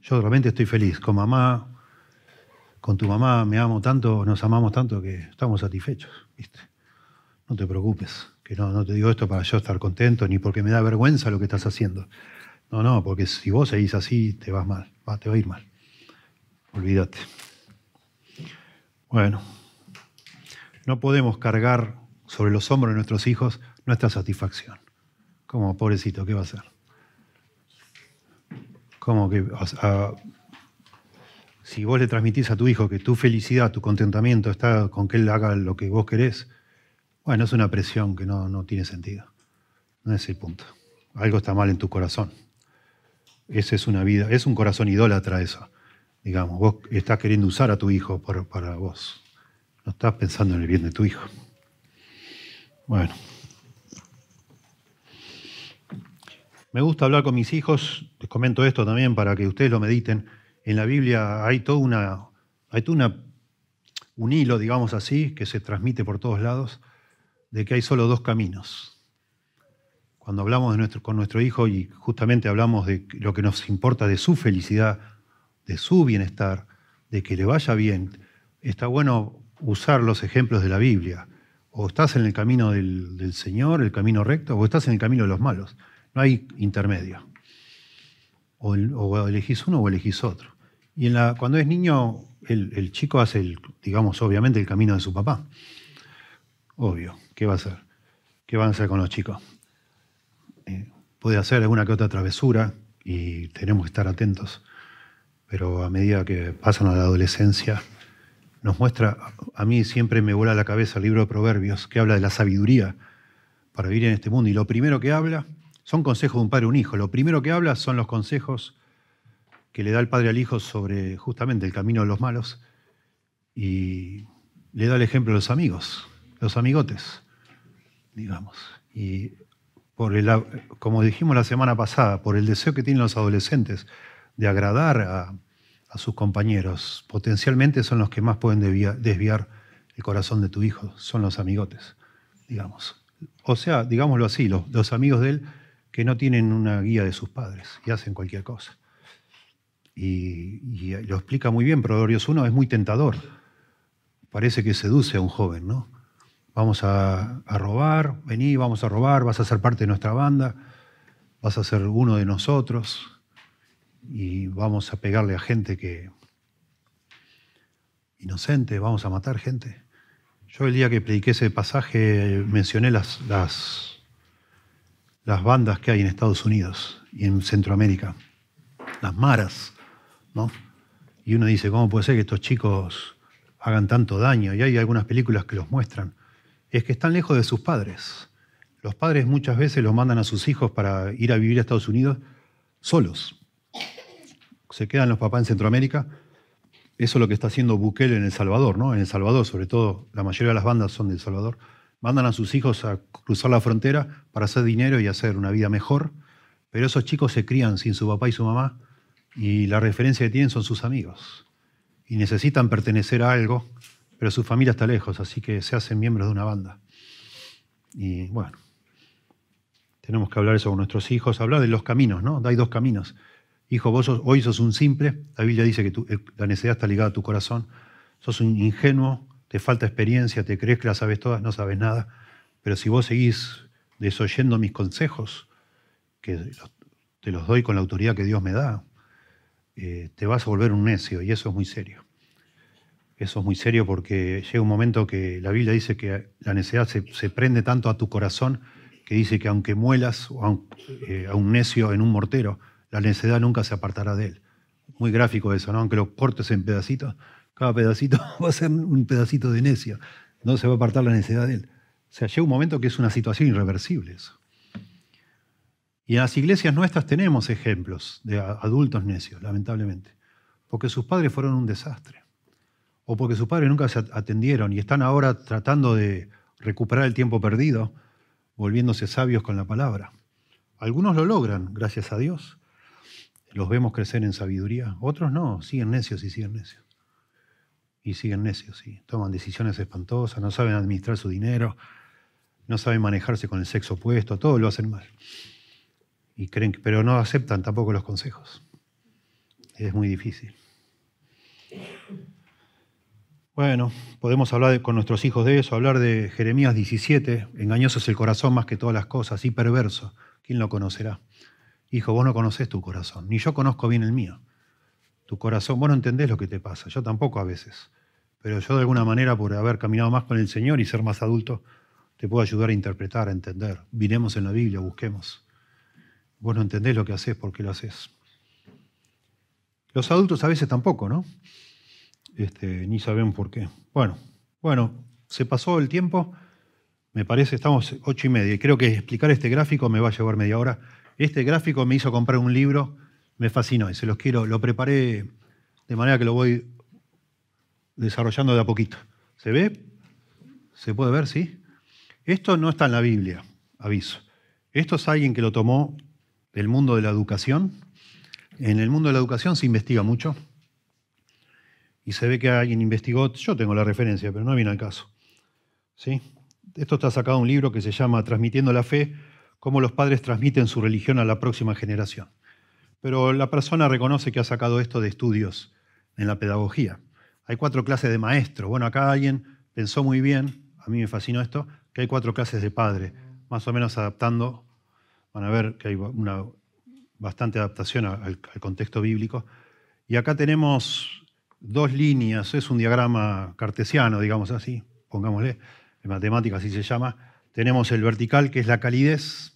Yo realmente estoy feliz con mamá, con tu mamá, me amo tanto, nos amamos tanto que estamos satisfechos, ¿viste? No te preocupes, que no, no te digo esto para yo estar contento ni porque me da vergüenza lo que estás haciendo. No, no, porque si vos seguís así, te vas mal, te va a ir mal. Olvídate. Bueno, no podemos cargar sobre los hombros de nuestros hijos nuestra satisfacción. como pobrecito, qué va a hacer? ¿Cómo que.? si vos le transmitís a tu hijo que tu felicidad, tu contentamiento está con que él haga lo que vos querés, bueno, es una presión que no, no tiene sentido. No es el punto. Algo está mal en tu corazón. Esa es una vida, es un corazón idólatra eso. Digamos, vos estás queriendo usar a tu hijo para vos. No estás pensando en el bien de tu hijo. Bueno. Me gusta hablar con mis hijos, les comento esto también para que ustedes lo mediten. En la Biblia hay toda una, hay una, un hilo, digamos así, que se transmite por todos lados, de que hay solo dos caminos. Cuando hablamos con nuestro hijo y justamente hablamos de lo que nos importa de su felicidad, de su bienestar, de que le vaya bien, está bueno usar los ejemplos de la Biblia. O estás en el camino del, Señor, el camino recto, o estás en el camino de los malos. No hay intermedio. O, elegís uno o elegís otro. Y cuando es niño, el, chico hace, el, digamos, obviamente, el camino de su papá. Obvio, ¿qué va a hacer? ¿Qué van a hacer con los chicos? Eh, puede hacer alguna que otra travesura y tenemos que estar atentos pero a medida que pasan a la adolescencia, nos muestra, a mí siempre me vuela la cabeza el libro de Proverbios, que habla de la sabiduría para vivir en este mundo. Y lo primero que habla son consejos de un padre a un hijo. Lo primero que habla son los consejos que le da el padre al hijo sobre justamente el camino de los malos. Y le da el ejemplo a los amigos, los amigotes, digamos. Y por como dijimos la semana pasada, por el deseo que tienen los adolescentes de agradar a, sus compañeros. Potencialmente son los que más pueden desviar, el corazón de tu hijo, son los amigotes, digamos. O sea, digámoslo así, los, amigos de él que no tienen una guía de sus padres y hacen cualquier cosa. Y, lo explica muy bien Prodorios uno, es muy tentador. Parece que seduce a un joven, ¿no? Vamos a, a, robar, vení, vamos a robar, vas a ser parte de nuestra banda, vas a ser uno de nosotros y vamos a pegarle a gente que... Inocente, vamos a matar gente. Yo el día que prediqué ese pasaje mencioné las, las, bandas que hay en Estados Unidos y en Centroamérica, las maras, ¿no? Y uno dice, ¿cómo puede ser que estos chicos hagan tanto daño? Y hay algunas películas que los muestran. Es que están lejos de sus padres. Los padres muchas veces los mandan a sus hijos para ir a vivir a Estados Unidos solos se quedan los papás en Centroamérica. Eso es lo que está haciendo Bukele en El Salvador, ¿no? En El Salvador, sobre todo, la mayoría de las bandas son de El Salvador. Mandan a sus hijos a cruzar la frontera para hacer dinero y hacer una vida mejor, pero esos chicos se crían sin su papá y su mamá y la referencia que tienen son sus amigos. Y necesitan pertenecer a algo, pero su familia está lejos, así que se hacen miembros de una banda. Y bueno, tenemos que hablar eso con nuestros hijos, hablar de los caminos, ¿no? Hay dos caminos Hijo, vos hoy sos un simple, la Biblia dice que eh, la necedad está ligada a tu corazón, sos un ingenuo, te falta experiencia, te crees que la sabes todas, no sabes nada, pero si vos seguís desoyendo mis consejos, que te los doy con la autoridad que Dios me da, eh, te vas a volver un necio y eso es muy serio. Eso es muy serio porque llega un momento que la Biblia dice que la necedad se, prende tanto a tu corazón que dice que aunque muelas eh, a un necio en un mortero, la necedad nunca se apartará de él. Muy gráfico eso, ¿no? Aunque lo cortes en pedacitos, cada pedacito va a ser un pedacito de necia. No se va a apartar la necedad de él. O sea, llega un momento que es una situación irreversible eso. Y en las iglesias nuestras tenemos ejemplos de adultos necios, lamentablemente, porque sus padres fueron un desastre, o porque sus padres nunca se atendieron y están ahora tratando de recuperar el tiempo perdido, volviéndose sabios con la palabra. Algunos lo logran, gracias a Dios, los vemos crecer en sabiduría. Otros no, siguen necios y siguen necios. Y siguen necios y toman decisiones espantosas, no saben administrar su dinero, no saben manejarse con el sexo opuesto, todo lo hacen mal. Y creen, pero no aceptan tampoco los consejos. Es muy difícil. Bueno, podemos hablar con nuestros hijos de eso, hablar de Jeremías 17, engañoso es el corazón más que todas las cosas y perverso, ¿quién lo conocerá? Hijo, vos no conocés tu corazón, ni yo conozco bien el mío. Tu corazón, vos no entendés lo que te pasa, yo tampoco a veces. Pero yo de alguna manera, por haber caminado más con el Señor y ser más adulto, te puedo ayudar a interpretar, a entender. Viremos en la Biblia, busquemos. Vos no entendés lo que haces, por qué lo haces. Los adultos a veces tampoco, ¿no? Este, ni saben por qué. Bueno, bueno, se pasó el tiempo. Me parece, estamos ocho y media. Creo que explicar este gráfico me va a llevar media hora. Este gráfico me hizo comprar un libro, me fascinó y se los quiero, lo preparé de manera que lo voy desarrollando de a poquito. ¿Se ve? ¿Se puede ver? ¿Sí? Esto no está en la Biblia, aviso. Esto es alguien que lo tomó del mundo de la educación. En el mundo de la educación se investiga mucho y se ve que alguien investigó, yo tengo la referencia, pero no viene al caso. ¿Sí? Esto está sacado de un libro que se llama Transmitiendo la Fe, cómo los padres transmiten su religión a la próxima generación. Pero la persona reconoce que ha sacado esto de estudios en la pedagogía. Hay cuatro clases de maestro. Bueno, acá alguien pensó muy bien, a mí me fascinó esto, que hay cuatro clases de padre, más o menos adaptando, van a ver que hay una bastante adaptación al, contexto bíblico. Y acá tenemos dos líneas, es un diagrama cartesiano, digamos así, pongámosle, en matemáticas así se llama. Tenemos el vertical, que es la calidez,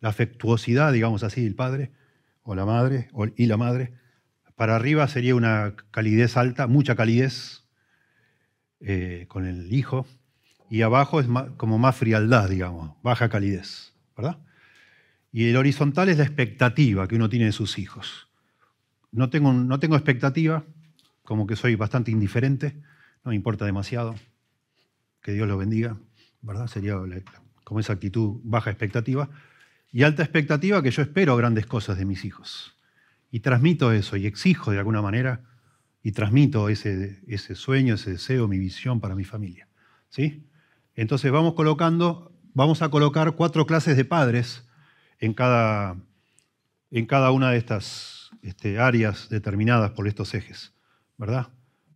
la afectuosidad, digamos así, del padre o la madre y la madre. Para arriba sería una calidez alta, mucha calidez eh, con el hijo. Y abajo es como más frialdad, digamos, baja calidez, ¿verdad? Y el horizontal es la expectativa que uno tiene de sus hijos. No tengo, no tengo expectativa, como que soy bastante indiferente, no me importa demasiado. Que Dios lo bendiga, ¿verdad? Sería como esa actitud baja expectativa y alta expectativa que yo espero grandes cosas de mis hijos. Y transmito eso y exijo de alguna manera y transmito ese, sueño, ese deseo, mi visión para mi familia. ¿Sí? Entonces vamos colocando, vamos a colocar cuatro clases de padres en cada, en cada una de estas este, áreas determinadas por estos ejes, ¿verdad?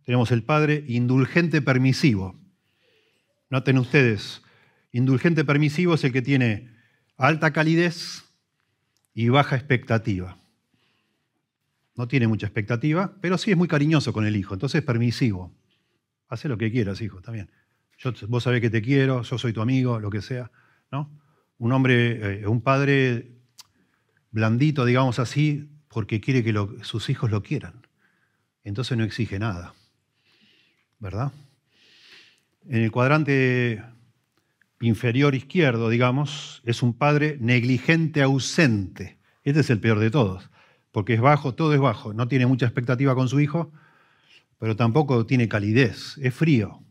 Tenemos el padre indulgente permisivo. Noten ustedes, indulgente permisivo es el que tiene alta calidez y baja expectativa. No tiene mucha expectativa, pero sí es muy cariñoso con el hijo, entonces es permisivo. Hace lo que quieras, hijo, también Yo, vos sabés que te quiero, yo soy tu amigo, lo que sea. ¿no? Un hombre, eh, un padre blandito, digamos así, porque quiere que sus hijos lo quieran. Entonces no exige nada. ¿Verdad? En el cuadrante inferior izquierdo, digamos, es un padre negligente ausente. Este es el peor de todos, porque es bajo, todo es bajo, no tiene mucha expectativa con su hijo, pero tampoco tiene calidez, es frío,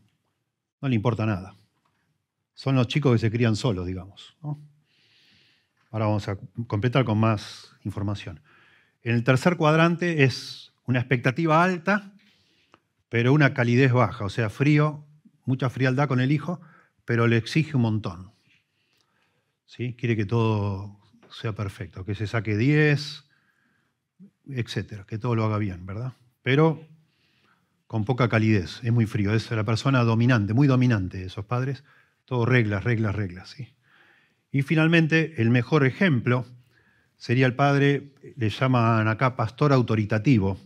no le importa nada. Son los chicos que se crían solos, digamos. Ahora vamos a completar con más información. En el tercer cuadrante es una expectativa alta, pero una calidez baja, o sea, frío, mucha frialdad con el hijo, pero le exige un montón. ¿Sí? Quiere que todo sea perfecto, que se saque 10, etcétera, que todo lo haga bien, ¿verdad? Pero con poca calidez, es muy frío, es la persona dominante, muy dominante de esos padres, todo reglas, reglas, reglas, ¿sí? Y finalmente, el mejor ejemplo sería el padre, le llaman acá pastor autoritativo,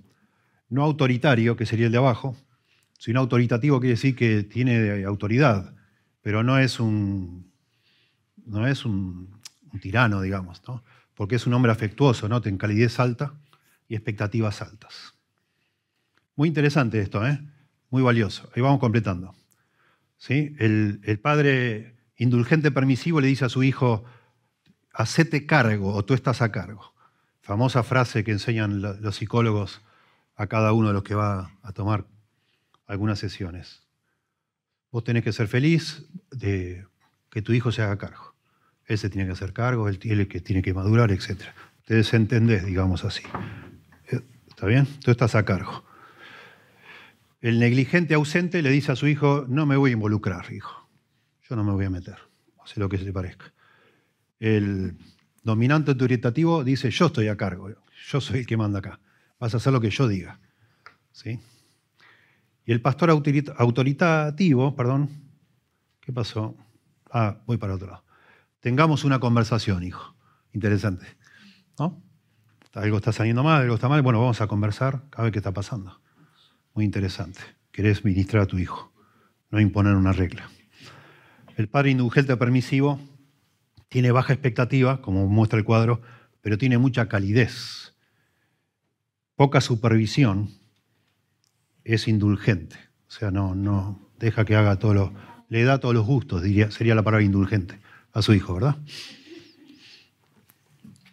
no autoritario, que sería el de abajo, sino autoritativo quiere decir que tiene autoridad, pero no es un, no es un, tirano, digamos, ¿no? porque es un hombre afectuoso, ¿no? Ten calidez alta y expectativas altas. Muy interesante esto, ¿eh? muy valioso. Ahí vamos completando. ¿Sí? El, el padre indulgente permisivo le dice a su hijo, hacete cargo o tú estás a cargo. Famosa frase que enseñan los psicólogos a cada uno de los que va a tomar algunas sesiones vos tenés que ser feliz de que tu hijo se haga cargo. Él se tiene que hacer cargo, él, tiene que tiene que madurar, etc. Ustedes entendés, digamos así. Eh, ¿Está bien? Tú estás a cargo. El negligente ausente le dice a su hijo, no me voy a involucrar, hijo. Yo no me voy a meter, hace lo que se le parezca. El dominante autoritativo dice, yo estoy a cargo, yo soy el que manda acá. Vas a hacer lo que yo diga. ¿Sí? Y el pastor autoritativo, perdón, ¿qué pasó? Ah, voy para otro lado. Tengamos una conversación, hijo. Interesante. ¿No? Algo está saliendo mal, algo está mal. Bueno, vamos a conversar, a ver qué está pasando. Muy interesante. Querés ministrar a tu hijo, no imponer una regla. El padre indulgente permisivo tiene baja expectativa, como muestra el cuadro, pero tiene mucha calidez, poca supervisión es indulgente. O sea, no, no deja que haga todo lo. Le da todos los gustos, sería la palabra indulgente, a su hijo, ¿verdad?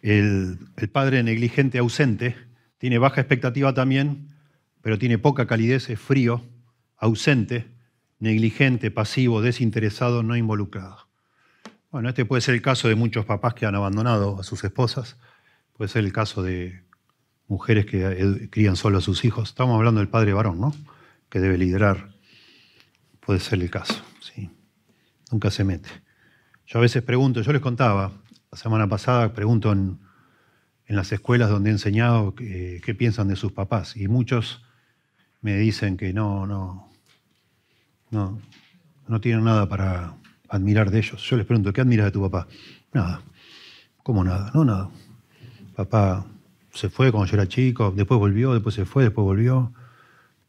El, el padre negligente ausente tiene baja expectativa también, pero tiene poca calidez, es frío, ausente, negligente, pasivo, desinteresado, no involucrado. Bueno, este puede ser el caso de muchos papás que han abandonado a sus esposas, puede ser el caso de mujeres que eh, crían solo a sus hijos. Estamos hablando del padre varón, ¿no? Que debe liderar. Puede ser el caso, Nunca se mete. Yo a veces pregunto, yo les contaba, la semana pasada pregunto en, las escuelas donde he enseñado qué piensan de sus papás. Y muchos me dicen que no, no, no, no tienen nada para admirar de ellos. Yo les pregunto, ¿qué admiras de tu papá? Nada. ¿Cómo nada? No, nada. Papá se fue cuando yo era chico, después volvió, después se fue, después volvió.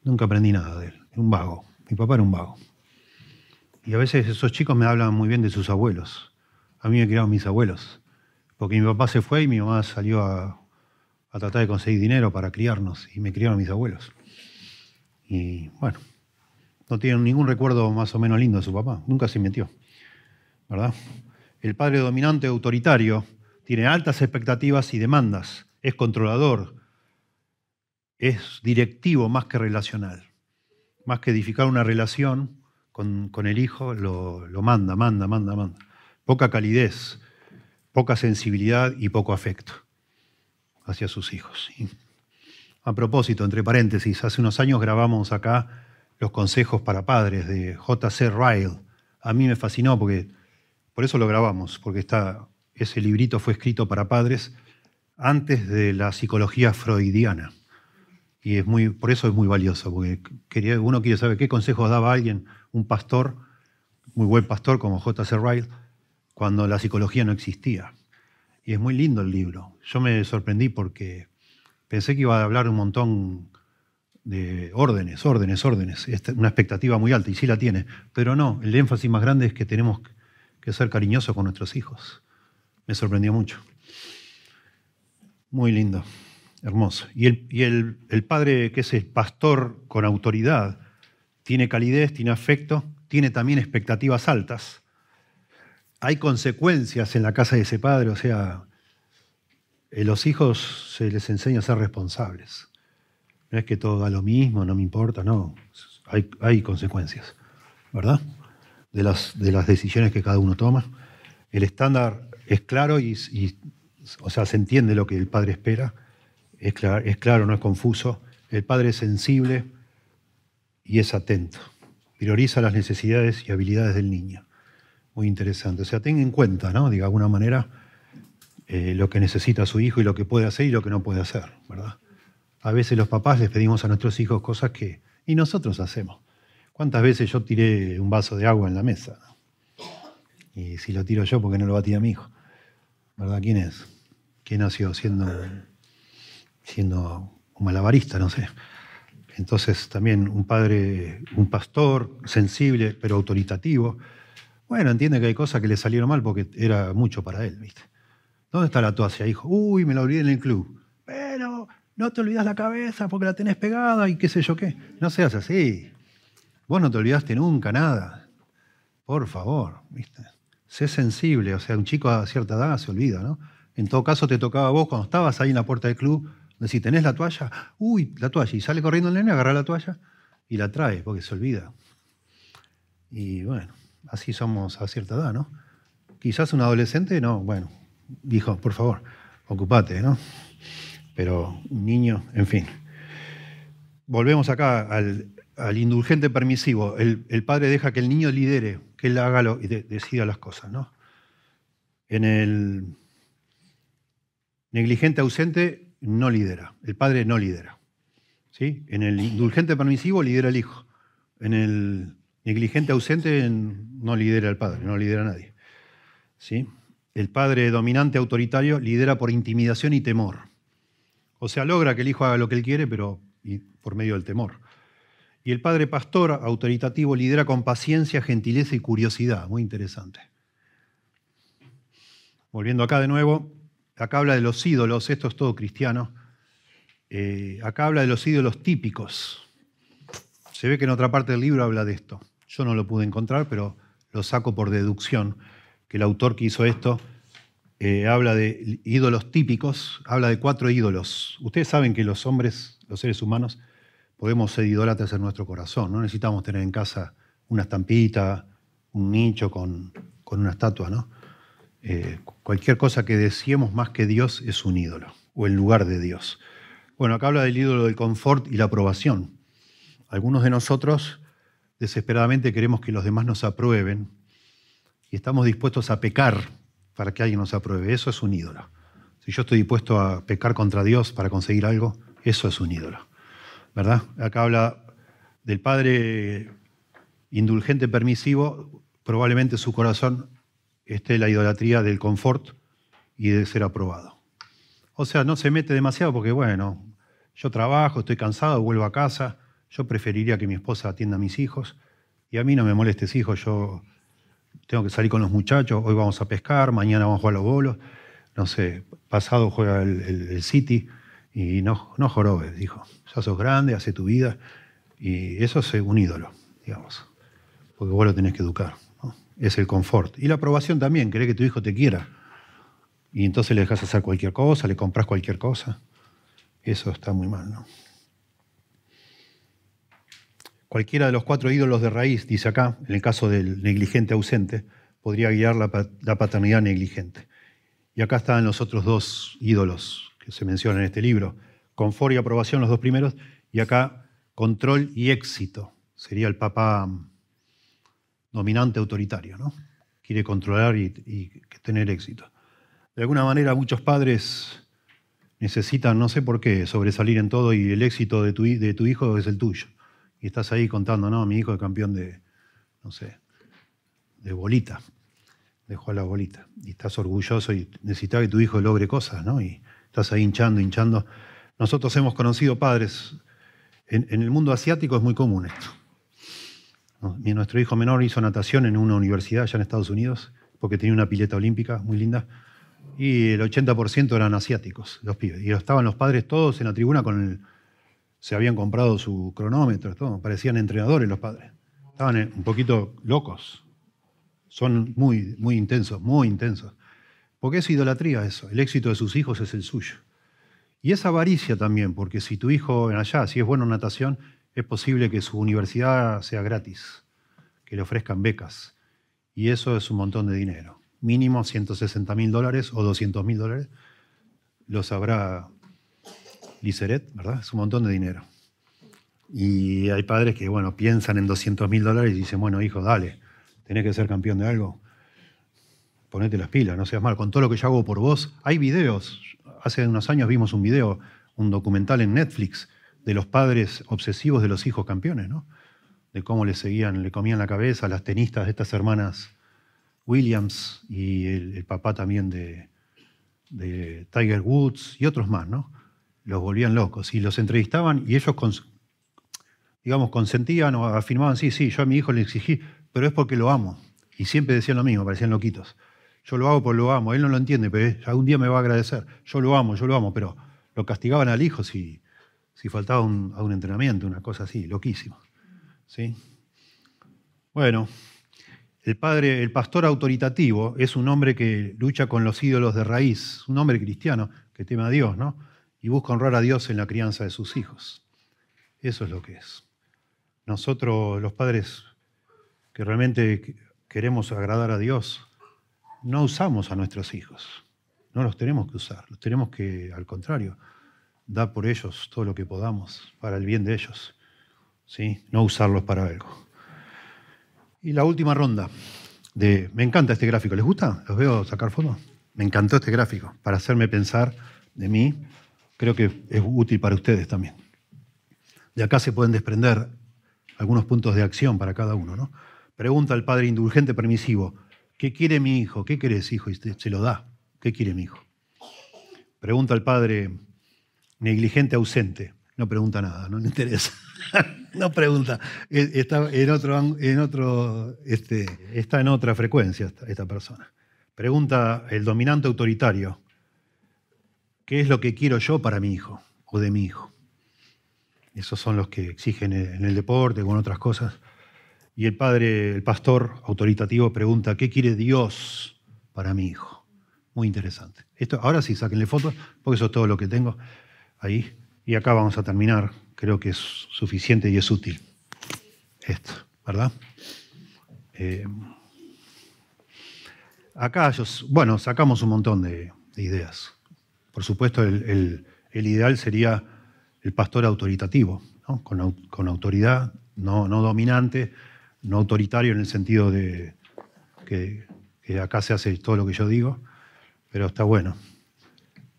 Nunca aprendí nada de él. Era un vago. Mi papá era un vago. Y a veces esos chicos me hablan muy bien de sus abuelos. A mí me criaron mis abuelos. Porque mi papá se fue y mi mamá salió a, tratar de conseguir dinero para criarnos. Y me criaron mis abuelos. Y bueno, no tienen ningún recuerdo más o menos lindo de su papá. Nunca se metió. ¿Verdad? El padre dominante autoritario tiene altas expectativas y demandas es controlador, es directivo más que relacional. Más que edificar una relación con, el hijo, lo, manda, manda, manda, manda. Poca calidez, poca sensibilidad y poco afecto hacia sus hijos. a propósito, entre paréntesis, hace unos años grabamos acá los consejos para padres de J.C. Ryle. A mí me fascinó porque, por eso lo grabamos, porque está, ese librito fue escrito para padres antes de la psicología freudiana. Y es muy, por eso es muy valioso, porque uno quiere saber qué consejos daba alguien, un pastor, muy buen pastor como J.C. Ryle, cuando la psicología no existía. Y es muy lindo el libro. Yo me sorprendí porque pensé que iba a hablar un montón de órdenes, órdenes, órdenes. Este, una expectativa muy alta, y sí la tiene. Pero no, el énfasis más grande es que tenemos que ser cariñosos con nuestros hijos. Me sorprendió mucho. Muy lindo, hermoso. Y, el, padre que es el pastor con autoridad, tiene calidez, tiene afecto, tiene también expectativas altas. Hay consecuencias en la casa de ese padre, o sea, a eh, los hijos se les enseña a ser responsables. No es que todo da lo mismo, no me importa, no. Hay, consecuencias, ¿verdad? De las, decisiones que cada uno toma. El estándar es claro y o sea, se entiende lo que el padre espera, es, claro, no es confuso. El padre es sensible y es atento. Prioriza las necesidades y habilidades del niño. Muy interesante. O sea, tenga en cuenta, ¿no? De alguna manera, eh, lo que necesita su hijo y lo que puede hacer y lo que no puede hacer, ¿verdad? A veces los papás les pedimos a nuestros hijos cosas que y nosotros hacemos. ¿Cuántas veces yo tiré un vaso de agua en la mesa? Y si lo tiro yo, ¿por qué no lo va a tirar mi hijo? ¿Verdad? ¿Quién es? que nació siendo, ah. siendo un malabarista, no sé. Entonces también un padre, un pastor, sensible, pero autoritativo. Bueno, entiende que hay cosas que le salieron mal porque era mucho para él, ¿viste? ¿Dónde está la toalla, hijo? Uy, me la olvidé en el club. Pero no te olvidas la cabeza porque la tenés pegada y qué sé yo qué. No seas así. Vos no te olvidaste nunca nada. Por favor, ¿viste? Sé sensible. O sea, un chico a cierta edad se olvida, ¿no? En todo caso, te tocaba a vos cuando estabas ahí en la puerta del club, decir, ¿tenés la toalla? Uy, la toalla. Y sale corriendo el nene, agarrar la toalla y la trae, porque se olvida. Y bueno, así somos a cierta edad, ¿no? Quizás un adolescente, no, bueno, dijo, por favor, ocupate, ¿no? Pero un niño, en fin. Volvemos acá al, indulgente permisivo. El, padre deja que el niño lidere, que él haga lo, y decida las cosas, ¿no? En el negligente ausente no lidera, el padre no lidera. ¿sí? En el indulgente permisivo lidera el hijo, en el negligente ausente no lidera el padre, no lidera nadie. ¿sí? El padre dominante autoritario lidera por intimidación y temor. O sea, logra que el hijo haga lo que él quiere, pero por medio del temor. Y el padre pastor autoritativo lidera con paciencia, gentileza y curiosidad. Muy interesante. Volviendo acá de nuevo, acá habla de los ídolos, esto es todo cristiano, eh, acá habla de los ídolos típicos. Se ve que en otra parte del libro habla de esto. Yo no lo pude encontrar, pero lo saco por deducción, que el autor que hizo esto eh, habla de ídolos típicos, habla de cuatro ídolos. Ustedes saben que los hombres, los seres humanos, podemos ser idólatras en nuestro corazón, no necesitamos tener en casa una estampita, un nicho con, una estatua, ¿no? Eh, Cualquier cosa que deseemos más que Dios es un ídolo o el lugar de Dios. Bueno, acá habla del ídolo del confort y la aprobación. Algunos de nosotros desesperadamente queremos que los demás nos aprueben y estamos dispuestos a pecar para que alguien nos apruebe. Eso es un ídolo. Si yo estoy dispuesto a pecar contra Dios para conseguir algo, eso es un ídolo. ¿Verdad? Acá habla del Padre indulgente permisivo, probablemente su corazón esté la idolatría del confort y de ser aprobado. O sea, no se mete demasiado porque, bueno, yo trabajo, estoy cansado, vuelvo a casa, yo preferiría que mi esposa atienda a mis hijos y a mí no me molestes, hijos, yo tengo que salir con los muchachos, hoy vamos a pescar, mañana vamos a jugar los bolos, no sé, pasado juega el, City y no, no jorobes, dijo, ya sos grande, hace tu vida y eso es un ídolo, digamos, porque vos lo tenés que educar es el confort. Y la aprobación también, querer que tu hijo te quiera. Y entonces le dejas hacer cualquier cosa, le compras cualquier cosa. Eso está muy mal, ¿no? Cualquiera de los cuatro ídolos de raíz, dice acá, en el caso del negligente ausente, podría guiar la paternidad negligente. Y acá están los otros dos ídolos que se mencionan en este libro. Confort y aprobación, los dos primeros. Y acá, control y éxito. Sería el papá dominante autoritario, ¿no? Quiere controlar y, tener éxito. De alguna manera muchos padres necesitan, no sé por qué, sobresalir en todo y el éxito de tu, hijo es el tuyo. Y estás ahí contando, no, mi hijo es campeón de, no sé, de bolita. Dejó la bolita. Y estás orgulloso y necesitas que tu hijo logre cosas, ¿no? Y estás ahí hinchando, hinchando. Nosotros hemos conocido padres. en el mundo asiático es muy común esto. Nuestro hijo menor hizo natación en una universidad allá en Estados Unidos, porque tenía una pileta olímpica muy linda, y el 80% eran asiáticos, los pibes. Y estaban los padres todos en la tribuna con el... Se habían comprado su cronómetro, todo. parecían entrenadores los padres. Estaban eh, un poquito locos. Son muy, muy intensos, muy intensos. Porque es idolatría eso. El éxito de sus hijos es el suyo. Y es avaricia también, porque si tu hijo en allá, si es bueno en natación, es posible que su universidad sea gratis, que le ofrezcan becas. Y eso es un montón de dinero. Mínimo 160 mil dólares o 200 mil dólares. Lo sabrá Liceret, ¿verdad? Es un montón de dinero. Y hay padres que, bueno, piensan en 200 mil dólares y dicen, bueno, hijo, dale, tenés que ser campeón de algo. Ponete las pilas, no seas mal. Con todo lo que yo hago por vos, hay videos. Hace unos años vimos un video, un documental en Netflix, de los padres obsesivos de los hijos campeones, ¿no? De cómo le seguían, le comían la cabeza a las tenistas de estas hermanas Williams y el, papá también de, Tiger Woods y otros más, ¿no? Los volvían locos y los entrevistaban y ellos, digamos, consentían o afirmaban, sí, sí, yo a mi hijo le exigí, pero es porque lo amo. Y siempre decían lo mismo, parecían loquitos. Yo lo hago porque lo amo, él no lo entiende, pero algún día me va a agradecer. Yo lo amo, yo lo amo, pero lo castigaban al hijo si si faltaba un, a un entrenamiento, una cosa así, loquísima. ¿Sí? Bueno, el padre, el pastor autoritativo, es un hombre que lucha con los ídolos de raíz, un hombre cristiano que teme a Dios, ¿no? Y busca honrar a Dios en la crianza de sus hijos. Eso es lo que es. Nosotros, los padres que realmente queremos agradar a Dios, no usamos a nuestros hijos. No los tenemos que usar, los tenemos que, al contrario, dar por ellos todo lo que podamos, para el bien de ellos, ¿sí? no usarlos para algo. Y la última ronda. De, me encanta este gráfico, ¿les gusta? ¿Los veo sacar fotos? Me encantó este gráfico, para hacerme pensar de mí, creo que es útil para ustedes también. De acá se pueden desprender algunos puntos de acción para cada uno. ¿no? Pregunta al padre indulgente permisivo, ¿qué quiere mi hijo? ¿Qué querés, hijo? Y se lo da, ¿qué quiere mi hijo? Pregunta al padre negligente ausente. No pregunta nada, no le interesa. no pregunta. E, está en, otro, en otro, este, está en otra frecuencia esta, persona. Pregunta el dominante autoritario. ¿Qué es lo que quiero yo para mi hijo o de mi hijo? Esos son los que exigen en el deporte, o con otras cosas. Y el padre, el pastor autoritativo pregunta, ¿qué quiere Dios para mi hijo? Muy interesante. Esto, ahora sí, sáquenle fotos, porque eso es todo lo que tengo ahí. Y acá vamos a terminar. Creo que es suficiente y es útil esto, ¿verdad? Eh, acá, bueno, sacamos un montón de, ideas. Por supuesto, el, ideal sería el pastor autoritativo, con, autoridad, no, dominante, no autoritario en el sentido de que, acá se hace todo lo que yo digo, pero está bueno.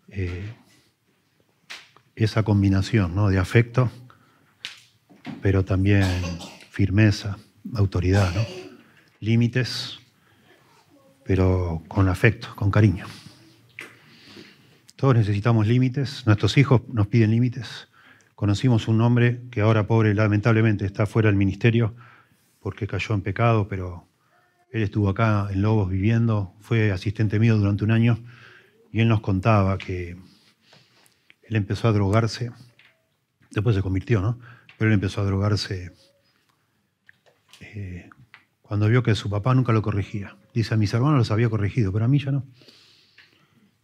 Eh, esa combinación ¿no? de afecto, pero también firmeza, autoridad, límites, pero con afecto, con cariño. Todos necesitamos límites, nuestros hijos nos piden límites. Conocimos un hombre que ahora, pobre, lamentablemente está fuera del ministerio porque cayó en pecado, pero él estuvo acá en Lobos viviendo, fue asistente mío durante un año y él nos contaba que él empezó a drogarse, después se convirtió, ¿no? Pero él empezó a drogarse eh, cuando vio que su papá nunca lo corregía. Dice, a mis hermanos los había corregido, pero a mí ya no.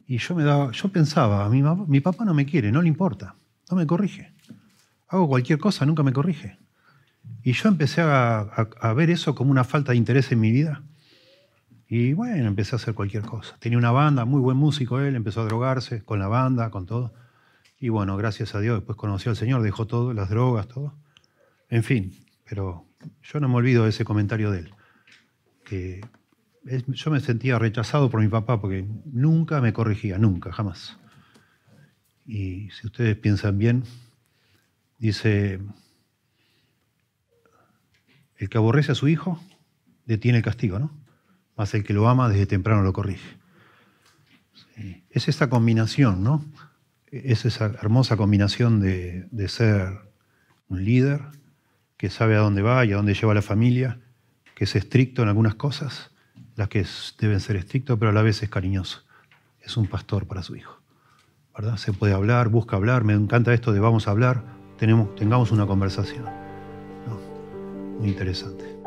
Y yo me daba, yo pensaba, a mi, papá no me quiere, no le importa, no me corrige. Hago cualquier cosa, nunca me corrige. Y yo empecé a, ver eso como una falta de interés en mi vida. Y bueno, empecé a hacer cualquier cosa. Tenía una banda, muy buen músico él, empezó a drogarse con la banda, con todo. Y bueno, gracias a Dios, después conoció al Señor, dejó todo, las drogas, todo. En fin, pero yo no me olvido de ese comentario de él. Que yo me sentía rechazado por mi papá porque nunca me corregía, nunca, jamás. Y si ustedes piensan bien, dice, el que aborrece a su hijo detiene el castigo, ¿no? Más el que lo ama desde temprano lo corrige. Es esta combinación, ¿no? es esa hermosa combinación de, ser un líder que sabe a dónde va y a dónde lleva la familia, que es estricto en algunas cosas, las que deben ser estrictos pero a la vez es cariñoso. Es un pastor para su hijo. ¿verdad? Se puede hablar, busca hablar. Me encanta esto de vamos a hablar, tenemos, tengamos una conversación. Muy interesante.